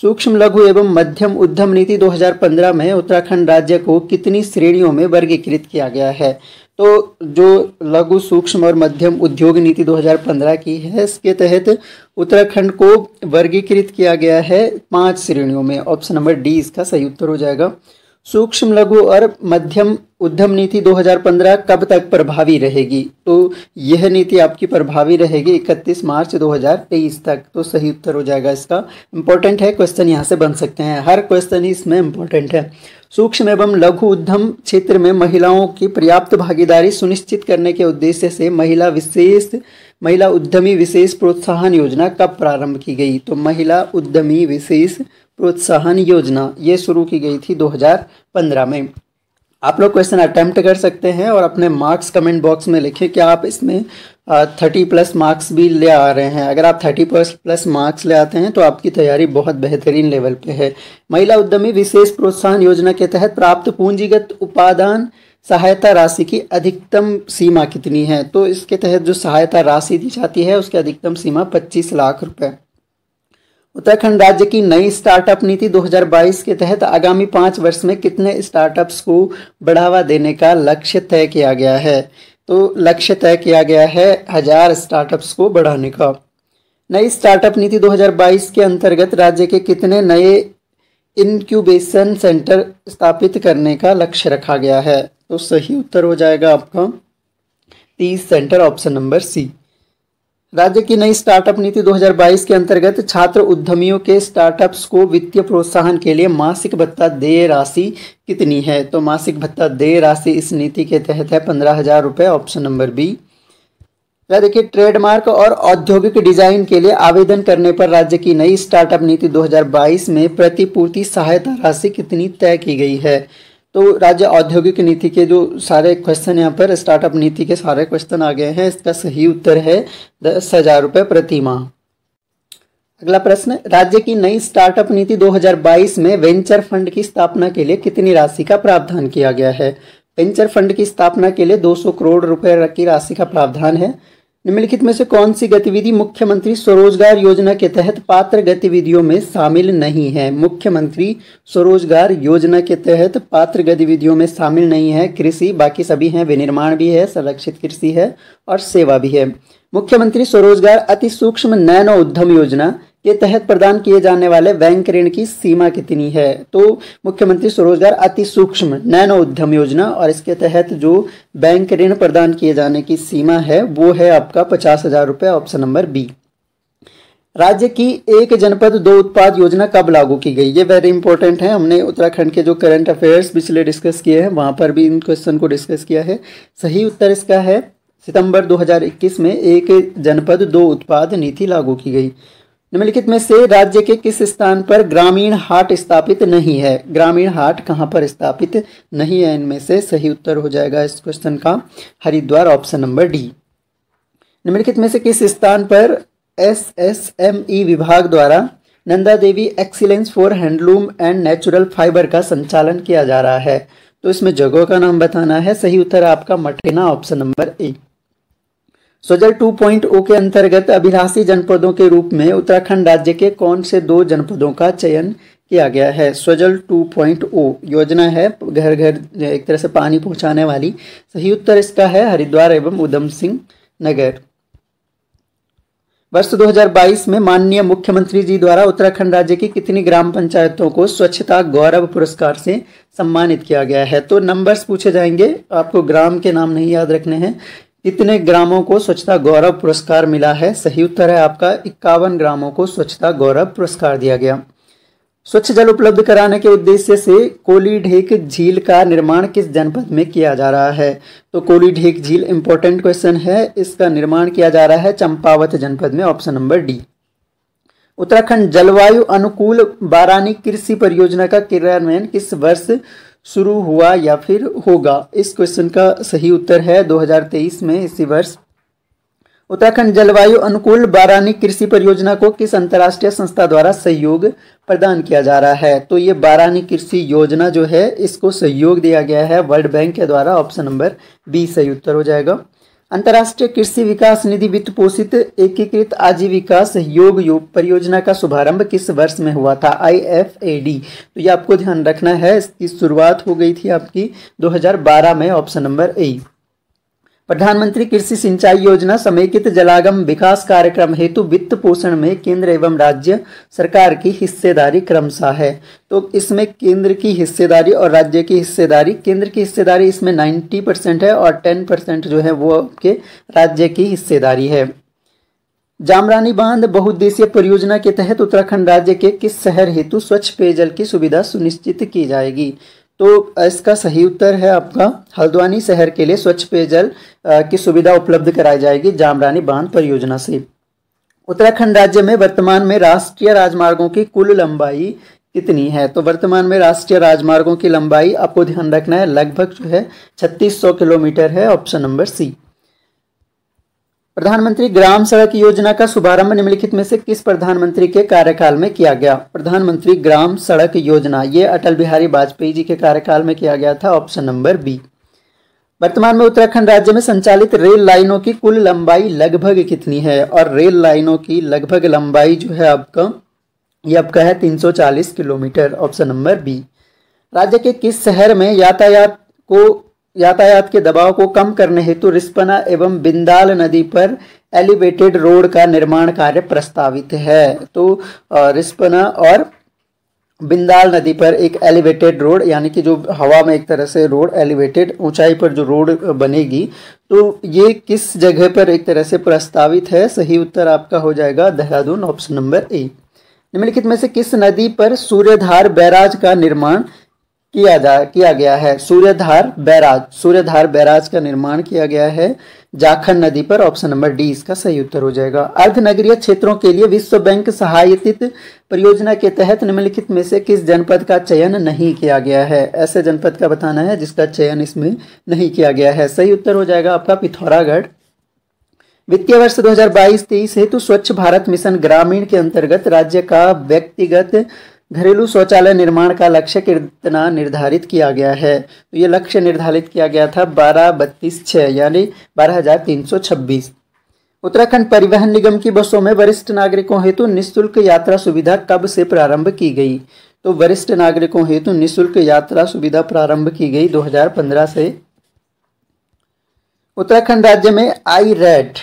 सूक्ष्म लघु एवं मध्यम उद्यम नीति 2015 में उत्तराखंड राज्य को कितनी श्रेणियों में वर्गीकृत किया गया है तो जो लघु सूक्ष्म और मध्यम उद्योग नीति 2015 की है इसके तहत उत्तराखंड को वर्गीकृत किया गया है पांच श्रेणियों में ऑप्शन नंबर डी इसका सही उत्तर हो जाएगा सूक्ष्म लघु और मध्यम उद्यम नीति 2015 कब तक प्रभावी रहेगी तो यह नीति आपकी प्रभावी रहेगी 31 मार्च 2023 तक तो सही उत्तर हो जाएगा इसका इंपॉर्टेंट है क्वेश्चन यहाँ से बन सकते हैं हर क्वेश्चन ही इसमें इंपॉर्टेंट है सूक्ष्म एवं लघु उद्यम क्षेत्र में महिलाओं की पर्याप्त भागीदारी सुनिश्चित करने के उद्देश्य से महिला विशेष महिला उद्यमी विशेष प्रोत्साहन योजना कब प्रारंभ की गई तो महिला उद्यमी विशेष प्रोत्साहन योजना ये शुरू की गई थी 2015 में आप लोग क्वेश्चन अटैम्प्ट कर सकते हैं और अपने मार्क्स कमेंट बॉक्स में लिखें कि आप इसमें थर्टी प्लस मार्क्स भी ले आ रहे हैं अगर आप थर्टी प्लस प्लस मार्क्स ले आते हैं तो आपकी तैयारी बहुत बेहतरीन लेवल पे है महिला उद्यमी विशेष प्रोत्साहन योजना के तहत प्राप्त पूंजीगत उपादान सहायता राशि की अधिकतम सीमा कितनी है तो इसके तहत जो सहायता राशि दी जाती है उसकी अधिकतम सीमा पच्चीस लाख रुपये उत्तराखंड राज्य की नई स्टार्टअप नीति 2022 के तहत आगामी पाँच वर्ष में कितने स्टार्टअप्स को बढ़ावा देने का लक्ष्य तय किया गया है तो लक्ष्य तय किया गया है हजार स्टार्टअप्स को बढ़ाने का नई स्टार्टअप नीति 2022 के अंतर्गत राज्य के कितने नए इनक्यूबेशन सेंटर स्थापित करने का लक्ष्य रखा गया है तो सही उत्तर हो जाएगा आपका तीस सेंटर ऑप्शन नंबर सी राज्य की नई स्टार्टअप नीति 2022 के अंतर्गत छात्र उद्यमियों के स्टार्टअप्स को वित्तीय प्रोत्साहन के लिए मासिक भत्ता देय राशि कितनी है तो मासिक भत्ता देय राशि इस नीति के तहत है पंद्रह हजार रुपये ऑप्शन नंबर बी या देखिए ट्रेडमार्क और औद्योगिक डिजाइन के लिए आवेदन करने पर राज्य की नई स्टार्टअप नीति 2022 में प्रतिपूर्ति सहायता राशि कितनी तय की गई है तो राज्य औद्योगिक नीति के जो सारे क्वेश्चन यहाँ पर स्टार्टअप नीति के सारे क्वेश्चन आ गए हैं इसका सही उत्तर है दस हजार रुपये प्रति माह अगला प्रश्न राज्य की नई स्टार्टअप नीति 2022 में वेंचर फंड की स्थापना के लिए कितनी राशि का प्रावधान किया गया है वेंचर फंड की स्थापना के लिए 200 करोड़ रुपए की राशि का प्रावधान है निम्नलिखित में से कौन सी गतिविधि मुख्यमंत्री स्वरोजगार योजना के तहत पात्र गतिविधियों में शामिल नहीं है मुख्यमंत्री स्वरोजगार योजना के तहत पात्र गतिविधियों में शामिल नहीं है कृषि बाकी सभी हैं विनिर्माण भी है संरक्षित कृषि है और सेवा भी है मुख्यमंत्री स्वरोजगार अति सूक्ष्म नैनो उद्यम योजना के तहत प्रदान किए जाने वाले बैंक ऋण की सीमा कितनी है तो मुख्यमंत्री स्वरोजगार अति सूक्ष्म नैनो उद्यम योजना और इसके तहत जो बैंक ऋण प्रदान किए जाने की सीमा है वो है आपका पचास हजार रुपये ऑप्शन नंबर बी राज्य की एक जनपद दो उत्पाद योजना कब लागू की गई ये वेरी इंपॉर्टेंट है हमने उत्तराखंड के जो करंट अफेयर्स पिछले डिस्कस किए हैं वहाँ पर भी इन क्वेश्चन को डिस्कस किया है सही उत्तर इसका है सितंबर 2021 में एक जनपद दो उत्पाद नीति लागू की गई निम्नलिखित में से राज्य के किस स्थान पर ग्रामीण हाट स्थापित नहीं है ग्रामीण हाट कहाँ पर स्थापित नहीं है इनमें से सही उत्तर हो जाएगा इस क्वेश्चन का हरिद्वार ऑप्शन नंबर डी निम्नलिखित में से किस स्थान पर एस एस एम ई विभाग द्वारा Nanda Devi excellence for handloom and natural fibre का संचालन किया जा रहा है तो इसमें जगहों का नाम बताना है सही उत्तर आपका मटेना ऑप्शन नंबर ए सोजल 2.0 के अंतर्गत अभिलाषी जनपदों के रूप में उत्तराखंड राज्य के कौन से दो जनपदों का चयन किया गया है स्वजल 2.0 योजना है घर घर एक तरह से पानी पहुंचाने वाली सही उत्तर इसका है हरिद्वार एवं उधम सिंह नगर वर्ष 2022 में माननीय मुख्यमंत्री जी द्वारा उत्तराखंड राज्य की कितनी ग्राम पंचायतों को स्वच्छता गौरव पुरस्कार से सम्मानित किया गया है तो नंबर्स पूछे जाएंगे आपको ग्राम के नाम नहीं याद रखने हैं इतने ग्रामों को स्वच्छता गौरव पुरस्कार मिला है सही उत्तर है आपका इक्यावन ग्रामों को स्वच्छता गौरव पुरस्कार दिया गया स्वच्छ जल उपलब्ध कराने के उद्देश्य से कोली ढेक झील का निर्माण किस जनपद में किया जा रहा है तो कोली ढेक झील इंपॉर्टेंट क्वेश्चन है इसका निर्माण किया जा रहा है चंपावत जनपद में ऑप्शन नंबर डी उत्तराखंड जलवायु अनुकूल बारानी कृषि परियोजना का क्रियान्वयन किस वर्ष शुरू हुआ या फिर होगा इस क्वेश्चन का सही उत्तर है 2023 में इसी वर्ष उत्तराखंड जलवायु अनुकूल बारानी कृषि परियोजना को किस अंतर्राष्ट्रीय संस्था द्वारा सहयोग प्रदान किया जा रहा है तो ये बारानी कृषि योजना जो है इसको सहयोग दिया गया है वर्ल्ड बैंक के द्वारा ऑप्शन नंबर बी सही उत्तर हो जाएगा अंतर्राष्ट्रीय कृषि विकास निधि वित्त पोषित एकीकृत आजीविका सहयोग योग परियोजना का शुभारंभ किस वर्ष में हुआ था आई एफ ए डी तो ये आपको ध्यान रखना है इसकी शुरुआत हो गई थी आपकी 2012 में ऑप्शन नंबर ए प्रधानमंत्री कृषि सिंचाई योजना समेकित जलागम विकास कार्यक्रम हेतु वित्त पोषण में केंद्र एवं राज्य सरकार की हिस्सेदारी क्रमशः है तो इसमें केंद्र की हिस्सेदारी और राज्य की हिस्सेदारी केंद्र की हिस्सेदारी इसमें 90 परसेंट है और 10 परसेंट जो है वो आपके राज्य की हिस्सेदारी है जामरानी बांध बहुउद्देशीय परियोजना के तहत उत्तराखंड राज्य के किस शहर हेतु स्वच्छ पेयजल की सुविधा सुनिश्चित की जाएगी तो इसका सही उत्तर है आपका हल्द्वानी शहर के लिए स्वच्छ पेयजल की सुविधा उपलब्ध कराई जाएगी जामरानी बांध परियोजना से उत्तराखंड राज्य में वर्तमान में राष्ट्रीय राजमार्गों की कुल लंबाई कितनी है तो वर्तमान में राष्ट्रीय राजमार्गों की लंबाई आपको ध्यान रखना है लगभग जो है 3600 किलोमीटर है ऑप्शन नंबर सी प्रधानमंत्री ग्राम सड़क योजना का शुभारंभ निम्नलिखित में से किस प्रधानमंत्री के कार्यकाल में किया गया प्रधानमंत्री ग्राम सड़क योजना ये अटल बिहारी वाजपेयी जी के कार्यकाल में किया गया था ऑप्शन नंबर बी वर्तमान में उत्तराखंड राज्य में संचालित रेल लाइनों की कुल लंबाई लगभग कितनी है और रेल लाइनों की लगभग लंबाई जो है आपका ये आपका है तीन किलोमीटर ऑप्शन नंबर बी राज्य के किस शहर में यातायात को यातायात के दबाव को कम करने हेतु रिस्पना एवं बिंदाल नदी पर एलिवेटेड रोड का निर्माण कार्य प्रस्तावित है तो रिस्पना और बिंदाल नदी पर एक एलिवेटेड रोड यानी कि जो हवा में एक तरह से रोड एलिवेटेड ऊंचाई पर जो रोड बनेगी तो ये किस जगह पर एक तरह से प्रस्तावित है सही उत्तर आपका हो जाएगा देहरादून ऑप्शन नंबर ए निम्नलिखित में से किस नदी पर सूर्यधार बैराज का निर्माण किया जा किया गया है सूर्यधार बैराज सूर्यधार बैराज का निर्माण किया गया है जाखंड नदी पर ऑप्शन नंबर डी इसका सही उत्तर हो जाएगा अर्धनगरीय क्षेत्रों के लिए विश्व बैंक सहायतित परियोजना के तहत निम्नलिखित में से किस जनपद का चयन नहीं किया गया है ऐसे जनपद का बताना है जिसका चयन इसमें नहीं किया गया है सही उत्तर हो जाएगा आपका पिथौरागढ़ वित्तीय वर्ष 2022-23 हेतु स्वच्छ भारत मिशन ग्रामीण के अंतर्गत राज्य का व्यक्तिगत घरेलू शौचालय निर्माण का लक्ष्य कितना निर्धारित किया गया है तो ये लक्ष्य निर्धारित किया गया था बारह बत्तीस छः यानी बारह हज़ार तीन सौ छब्बीस उत्तराखंड परिवहन निगम की बसों में वरिष्ठ नागरिकों हेतु निःशुल्क यात्रा सुविधा कब से प्रारंभ की गई तो वरिष्ठ नागरिकों हेतु निःशुल्क यात्रा सुविधा प्रारंभ की गई 2015 से उत्तराखंड राज्य में iRAD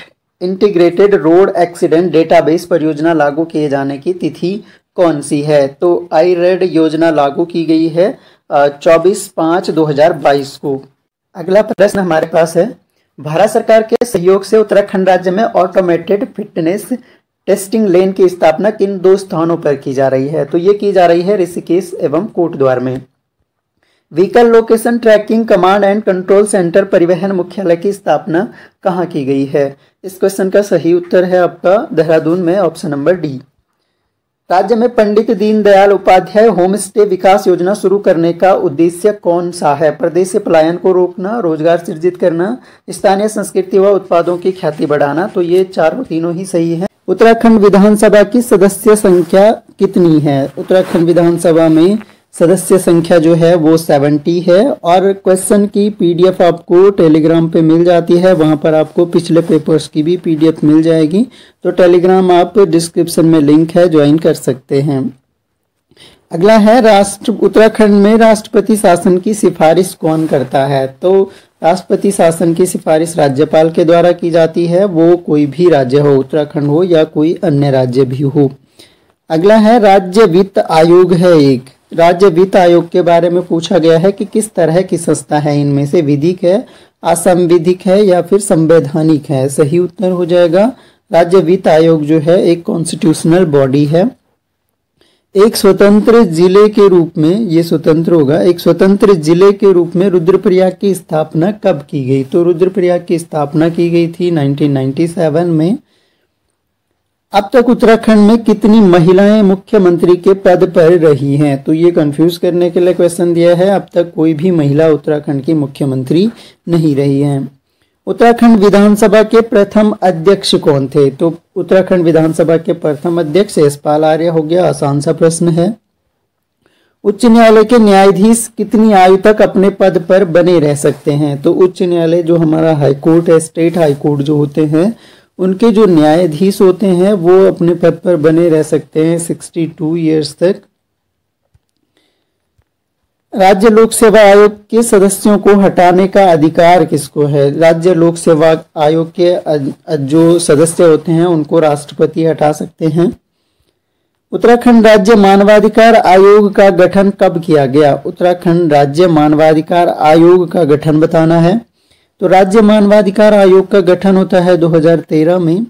integrated road accident database परियोजना लागू किए जाने की तिथि कौन सी है तो आई रेड योजना लागू की गई है चौबीस पाँच दो हजार बाईस को अगला प्रश्न हमारे पास है भारत सरकार के सहयोग से उत्तराखंड राज्य में ऑटोमेटेड फिटनेस टेस्टिंग लेन की स्थापना किन दो स्थानों पर की जा रही है तो ये की जा रही है ऋषिकेश एवं कोटद्वार में vehicle location tracking command and control centre परिवहन मुख्यालय की स्थापना कहाँ की गई है इस क्वेश्चन का सही उत्तर है आपका देहरादून में ऑप्शन नंबर डी राज्य में पंडित दीनदयाल उपाध्याय होम स्टे विकास योजना शुरू करने का उद्देश्य कौन सा है प्रदेश से पलायन को रोकना रोजगार सृजित करना स्थानीय संस्कृति व उत्पादों की ख्याति बढ़ाना तो ये चारों तीनों ही सही है उत्तराखंड विधानसभा की सदस्य संख्या कितनी है उत्तराखंड विधानसभा में सदस्य संख्या जो है वो सेवेंटी है और क्वेश्चन की पीडीएफ आपको टेलीग्राम पे मिल जाती है वहाँ पर आपको पिछले पेपर्स की भी पीडीएफ मिल जाएगी तो टेलीग्राम आप डिस्क्रिप्शन में लिंक है ज्वाइन कर सकते हैं अगला है राष्ट्र उत्तराखंड में राष्ट्रपति शासन की सिफारिश कौन करता है तो राष्ट्रपति शासन की सिफारिश राज्यपाल के द्वारा की जाती है वो कोई भी राज्य हो उत्तराखंड हो या कोई अन्य राज्य भी हो अगला है राज्य वित्त आयोग है एक राज्य वित्त आयोग के बारे में पूछा गया है कि किस तरह की संस्था है इनमें से विधिक है असंविधिक है या फिर संवैधानिक है सही उत्तर हो जाएगा राज्य वित्त आयोग जो है एक कॉन्स्टिट्यूशनल बॉडी है एक स्वतंत्र जिले के रूप में ये स्वतंत्र होगा एक स्वतंत्र जिले के रूप में रुद्रप्रयाग की स्थापना कब की गई तो रुद्रप्रयाग की स्थापना की गई थी 1997 में अब तक उत्तराखंड में कितनी महिलाएं मुख्यमंत्री के पद पर रही हैं तो ये कंफ्यूज करने के लिए क्वेश्चन दिया है अब तक कोई भी महिला उत्तराखंड की मुख्यमंत्री नहीं रही है उत्तराखंड विधानसभा के प्रथम अध्यक्ष कौन थे तो उत्तराखंड विधानसभा के प्रथम अध्यक्ष यशपाल आर्य हो गया आसान सा प्रश्न है उच्च न्यायालय के न्यायाधीश कितनी आयु तक अपने पद पर बने रह सकते हैं तो उच्च न्यायालय जो हमारा हाईकोर्ट है स्टेट हाईकोर्ट जो होते हैं उनके जो न्यायाधीश होते हैं वो अपने पद पर बने रह सकते हैं सिक्सटी टू ईयर्स तक राज्य लोक सेवा आयोग के सदस्यों को हटाने का अधिकार किसको है राज्य लोक सेवा आयोग के जो सदस्य होते हैं उनको राष्ट्रपति हटा सकते हैं उत्तराखंड राज्य मानवाधिकार आयोग का गठन कब किया गया उत्तराखंड राज्य मानवाधिकार आयोग का गठन बताना है तो राज्य मानवाधिकार आयोग का गठन होता है 2013 में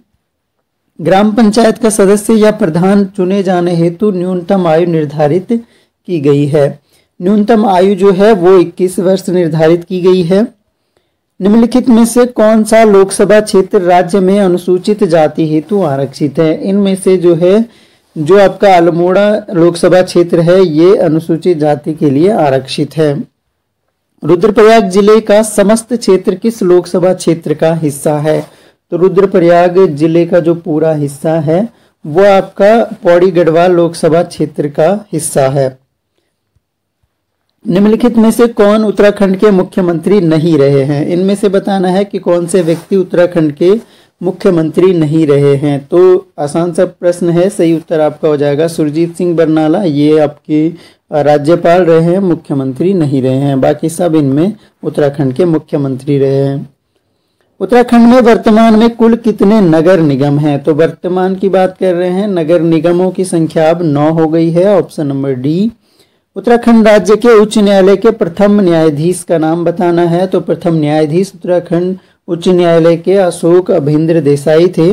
ग्राम पंचायत का सदस्य या प्रधान चुने जाने हेतु न्यूनतम आयु निर्धारित की गई है न्यूनतम आयु जो है वो 21 वर्ष निर्धारित की गई है निम्नलिखित में से कौन सा लोकसभा क्षेत्र राज्य में अनुसूचित जाति हेतु आरक्षित है इनमें से जो है जो आपका अल्मोड़ा लोकसभा क्षेत्र है ये अनुसूचित जाति के लिए आरक्षित है रुद्रप्रयाग जिले का समस्त क्षेत्र किस लोकसभा क्षेत्र का हिस्सा है तो रुद्रप्रयाग जिले का जो पूरा हिस्सा है वो आपका पौड़ी गढ़वाल लोकसभा क्षेत्र का हिस्सा है निम्नलिखित में से कौन उत्तराखंड के मुख्यमंत्री नहीं रहे हैं इनमें से बताना है कि कौन से व्यक्ति उत्तराखंड के मुख्यमंत्री नहीं रहे हैं तो आसान सा प्रश्न है सही उत्तर आपका हो जाएगा सुरजीत सिंह बरनाला ये आपके राज्यपाल रहे हैं मुख्यमंत्री नहीं रहे हैं बाकी सब इनमें उत्तराखंड के मुख्यमंत्री रहे हैं उत्तराखंड में वर्तमान में कुल कितने नगर निगम हैं तो वर्तमान की बात कर रहे हैं नगर निगमों की संख्या अब नौ हो गई है ऑप्शन नंबर डी उत्तराखंड राज्य के उच्च न्यायालय के प्रथम न्यायाधीश का नाम बताना है तो प्रथम न्यायाधीश उत्तराखंड उच्च न्यायालय के अशोक अभिन्द्र देसाई थे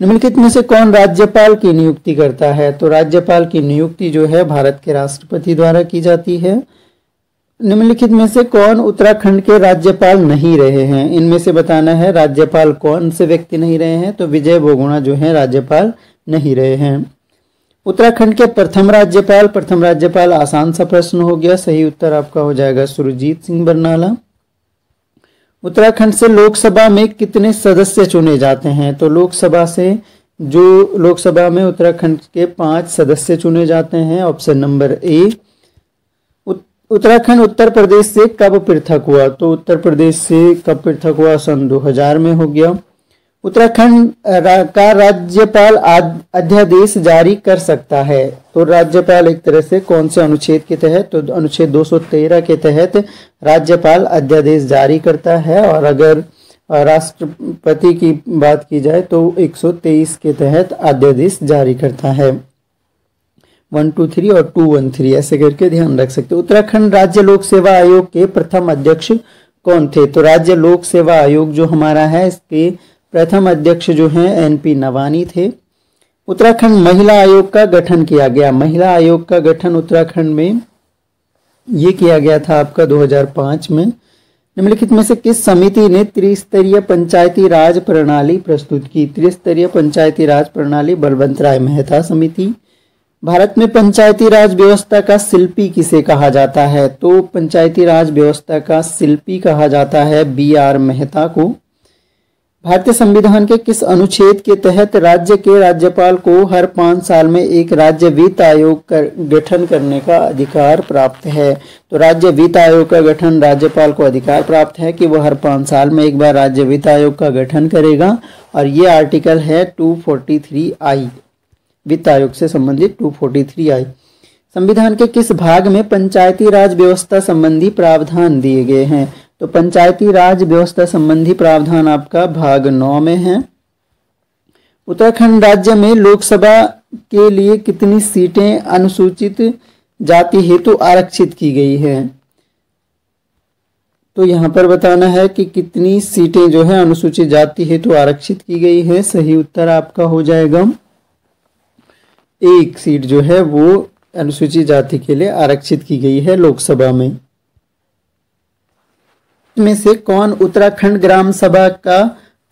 निम्नलिखित में से कौन राज्यपाल की नियुक्ति करता है तो राज्यपाल की नियुक्ति जो है भारत के राष्ट्रपति द्वारा की जाती है निम्नलिखित में से कौन उत्तराखंड के राज्यपाल नहीं रहे हैं इनमें से बताना है राज्यपाल कौन से व्यक्ति नहीं रहे हैं तो विजय बोगुणा जो है राज्यपाल नहीं रहे हैं उत्तराखंड के प्रथम राज्यपाल प्रथम राज्यपाल आसान सा प्रश्न हो गया सही उत्तर आपका हो जाएगा सुरजीत सिंह बरनाला उत्तराखंड से लोकसभा में कितने सदस्य चुने जाते हैं तो लोकसभा से जो लोकसभा में उत्तराखंड के पांच सदस्य चुने जाते हैं option number A Uttarakhand Uttar Pradesh से कब पृथक हुआ तो उत्तर प्रदेश से कब पृथक हुआ सन 2000 में हो गया उत्तराखंड का राज्यपाल अध्यादेश जारी कर सकता है तो राज्यपाल एक तरह से कौन से अनुच्छेद के तहत तो अनुच्छेद 213 के तहत राज्यपाल अध्यादेश जारी करता है और अगर राष्ट्रपति की बात की जाए तो 123 के तहत अध्यादेश जारी करता है वन टू थ्री और टू वन थ्री ऐसे करके ध्यान रख सकते उत्तराखंड राज्य लोक सेवा आयोग के प्रथम अध्यक्ष कौन थे तो राज्य लोक सेवा आयोग जो हमारा है इसके प्रथम अध्यक्ष जो हैं एनपी नवानी थे उत्तराखंड महिला आयोग का गठन किया गया महिला आयोग का गठन उत्तराखंड में ये किया गया था आपका 2005 में निम्नलिखित में से किस समिति ने त्रिस्तरीय पंचायती राज प्रणाली प्रस्तुत की त्रिस्तरीय पंचायती राज प्रणाली बलवंत राय मेहता समिति भारत में पंचायती राज व्यवस्था का शिल्पी किसे कहा जाता है तो पंचायती राज व्यवस्था का शिल्पी कहा जाता है बी आर मेहता को भारतीय संविधान के किस अनुच्छेद के तहत राज्य के राज्यपाल को हर पांच साल में एक राज्य वित्त आयोग का कर गठन करने का अधिकार प्राप्त है तो राज्य वित्त आयोग का गठन राज्यपाल को अधिकार प्राप्त है कि वह हर पांच साल में एक बार राज्य वित्त आयोग का गठन करेगा और ये आर्टिकल है 243 आई वित्त आयोग से संबंधित थ्री आई संविधान के किस भाग में पंचायती राज व्यवस्था संबंधी प्रावधान दिए गए हैं तो पंचायती राज व्यवस्था संबंधी प्रावधान आपका भाग नौ में है उत्तराखंड राज्य में लोकसभा के लिए कितनी सीटें अनुसूचित जाति हेतु तो आरक्षित की गई है तो यहाँ पर बताना है कि कितनी सीटें जो है अनुसूचित जाति हेतु तो आरक्षित की गई है सही उत्तर आपका हो जाएगा एक सीट जो है वो अनुसूचित जाति के लिए आरक्षित की गई है लोकसभा में में से कौन उत्तराखंड ग्राम सभा का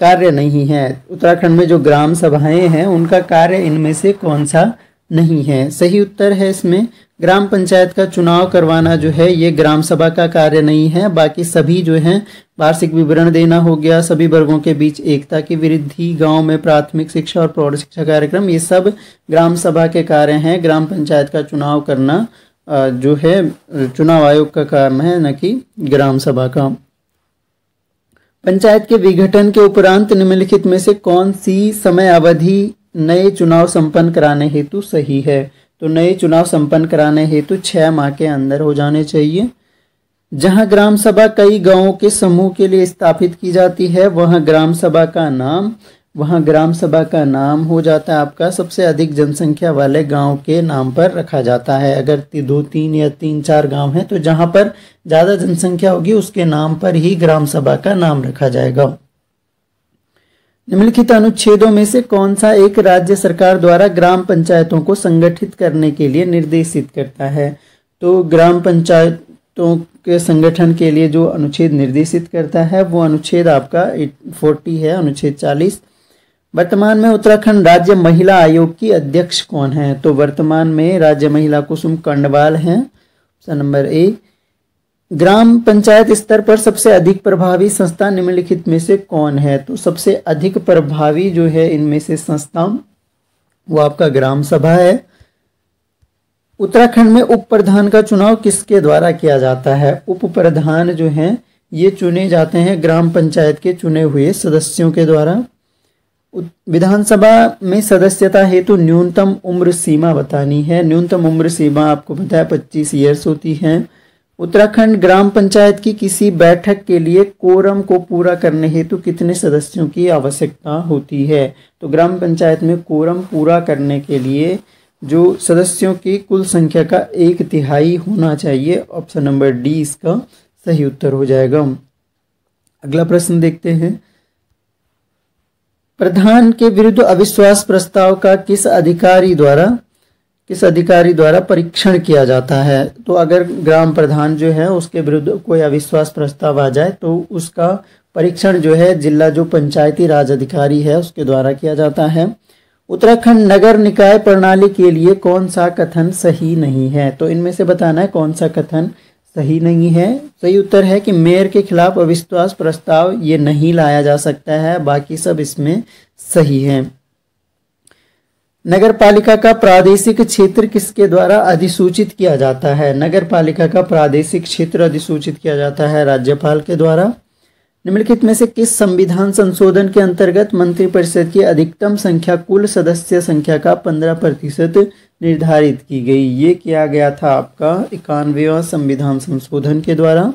कार्य नहीं है उत्तराखंड में जो ग्राम सभाएं हैं उनका कार्य इनमें से कौन सा नहीं है सही उत्तर है इसमें ग्राम पंचायत का चुनाव करवाना जो है ये ग्राम सभा का कार्य नहीं है बाकी सभी जो हैं वार्षिक विवरण देना हो गया सभी वर्गों के बीच एकता की वृद्धि गांव में प्राथमिक शिक्षा और प्रौढ़ शिक्षा कार्यक्रम ये सब ग्राम सभा के कार्य हैं ग्राम पंचायत का चुनाव करना जो है चुनाव आयोग का काम है न कि ग्राम सभा का पंचायत के विघटन के उपरांत निम्नलिखित में से कौन सी समय अवधि नए चुनाव संपन्न कराने हेतु सही है तो नए चुनाव संपन्न कराने हेतु छः माह के अंदर हो जाने चाहिए जहां ग्राम सभा कई गांवों के समूह के लिए स्थापित की जाती है वहां ग्राम सभा का नाम वहाँ ग्राम सभा का नाम हो जाता है आपका सबसे अधिक जनसंख्या वाले गांव के नाम पर रखा जाता है अगर दो तीन या तीन चार गांव हैं तो जहाँ पर ज़्यादा जनसंख्या होगी उसके नाम पर ही ग्राम सभा का नाम रखा जाएगा निम्नलिखित अनुच्छेदों में से कौन सा एक राज्य सरकार द्वारा ग्राम पंचायतों को संगठित करने के लिए निर्देशित करता है तो ग्राम पंचायतों के संगठन के लिए जो अनुच्छेद निर्देशित करता है वो अनुच्छेद आपका फोर्टी है अनुच्छेद चालीस वर्तमान में उत्तराखंड राज्य महिला आयोग की अध्यक्ष कौन है तो वर्तमान में राज्य महिला कुसुम कंडवाल हैं ऑप्शन नंबर ए ग्राम पंचायत स्तर पर सबसे अधिक प्रभावी संस्था निम्नलिखित में से कौन है तो सबसे अधिक प्रभावी जो है इनमें से संस्था वो आपका ग्राम सभा है उत्तराखंड में उप प्रधान का चुनाव किसके द्वारा किया जाता है उप प्रधान जो है ये चुने जाते हैं ग्राम पंचायत के चुने हुए सदस्यों के द्वारा विधानसभा में सदस्यता हेतु तो न्यूनतम उम्र सीमा बतानी है न्यूनतम उम्र सीमा आपको पता है पच्चीस ईयर्स होती है उत्तराखंड ग्राम पंचायत की किसी बैठक के लिए कोरम को पूरा करने हेतु तो कितने सदस्यों की आवश्यकता होती है तो ग्राम पंचायत में कोरम पूरा करने के लिए जो सदस्यों की कुल संख्या का एक तिहाई होना चाहिए ऑप्शन नंबर डी इसका सही उत्तर हो जाएगा अगला प्रश्न देखते हैं प्रधान के विरुद्ध अविश्वास प्रस्ताव का किस अधिकारी द्वारा किस अधिकारी द्वारा परीक्षण किया जाता है तो अगर ग्राम प्रधान जो है उसके विरुद्ध कोई अविश्वास प्रस्ताव आ जाए तो उसका परीक्षण जो है जिला जो पंचायती राज अधिकारी है उसके द्वारा किया जाता है उत्तराखंड नगर निकाय प्रणाली के लिए कौन सा कथन सही नहीं है तो इनमें से बताना है कौन सा कथन सही नहीं है सही उत्तर है कि मेयर के खिलाफ अविश्वास प्रस्ताव ये नहीं लाया जा सकता है बाकी सब इसमें सही है नगर पालिका का प्रादेशिक क्षेत्र किसके द्वारा अधिसूचित किया जाता है नगर पालिका का प्रादेशिक क्षेत्र अधिसूचित किया जाता है राज्यपाल के द्वारा निम्नलिखित में से किस संविधान संशोधन के अंतर्गत मंत्रिपरिषद की अधिकतम संख्या कुल सदस्य संख्या का पंद्रह प्रतिशत निर्धारित की गई ये किया गया था आपका इक्यानवेवा संविधान संशोधन के द्वारा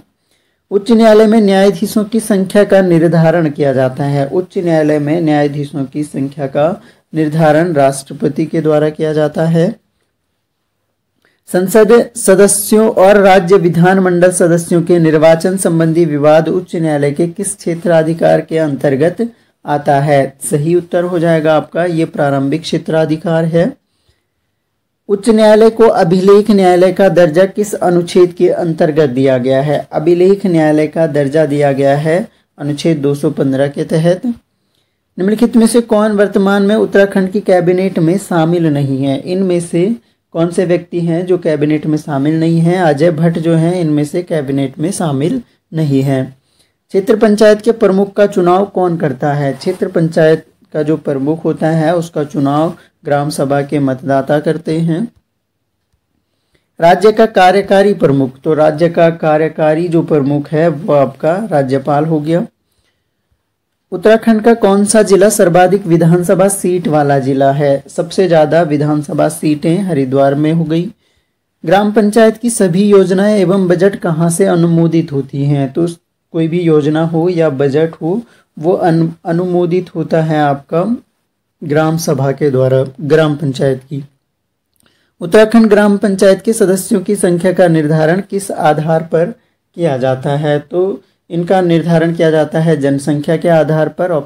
उच्च न्यायालय में न्यायाधीशों की संख्या का निर्धारण किया जाता है उच्च न्यायालय में न्यायाधीशों की संख्या का निर्धारण राष्ट्रपति के द्वारा किया जाता है संसद सदस्यों और राज्य विधानमंडल सदस्यों के निर्वाचन संबंधी विवाद उच्च न्यायालय के किस क्षेत्राधिकार के अंतर्गत आता है सही उत्तर हो जाएगा आपका ये प्रारंभिक क्षेत्राधिकार है उच्च न्यायालय को अभिलेख न्यायालय का दर्जा किस अनुच्छेद के अंतर्गत दिया गया है अभिलेख न्यायालय का दर्जा दिया गया है अनुच्छेद 215 के तहत निम्नलिखित में से कौन वर्तमान में उत्तराखंड की कैबिनेट में शामिल नहीं है इनमें से कौन से व्यक्ति हैं जो कैबिनेट में शामिल नहीं हैं अजय भट्ट जो हैं इनमें से कैबिनेट में शामिल नहीं हैं क्षेत्र पंचायत के प्रमुख का चुनाव कौन करता है क्षेत्र पंचायत का जो प्रमुख होता है उसका चुनाव ग्राम सभा के मतदाता करते हैं राज्य का कार्यकारी प्रमुख तो राज्य का कार्यकारी जो प्रमुख है वो आपका राज्यपाल हो गया उत्तराखंड का कौन सा जिला सर्वाधिक विधानसभा सीट वाला जिला है सबसे ज़्यादा विधानसभा सीटें हरिद्वार में हो गई ग्राम पंचायत की सभी योजनाएं एवं बजट कहाँ से अनुमोदित होती हैं तो कोई भी योजना हो या बजट हो वो अन, अनुमोदित होता है आपका ग्राम सभा के द्वारा ग्राम पंचायत की उत्तराखंड ग्राम पंचायत के सदस्यों की संख्या का निर्धारण किस आधार पर किया जाता है तो इनका निर्धारण किया जाता है जनसंख्या के आधार पर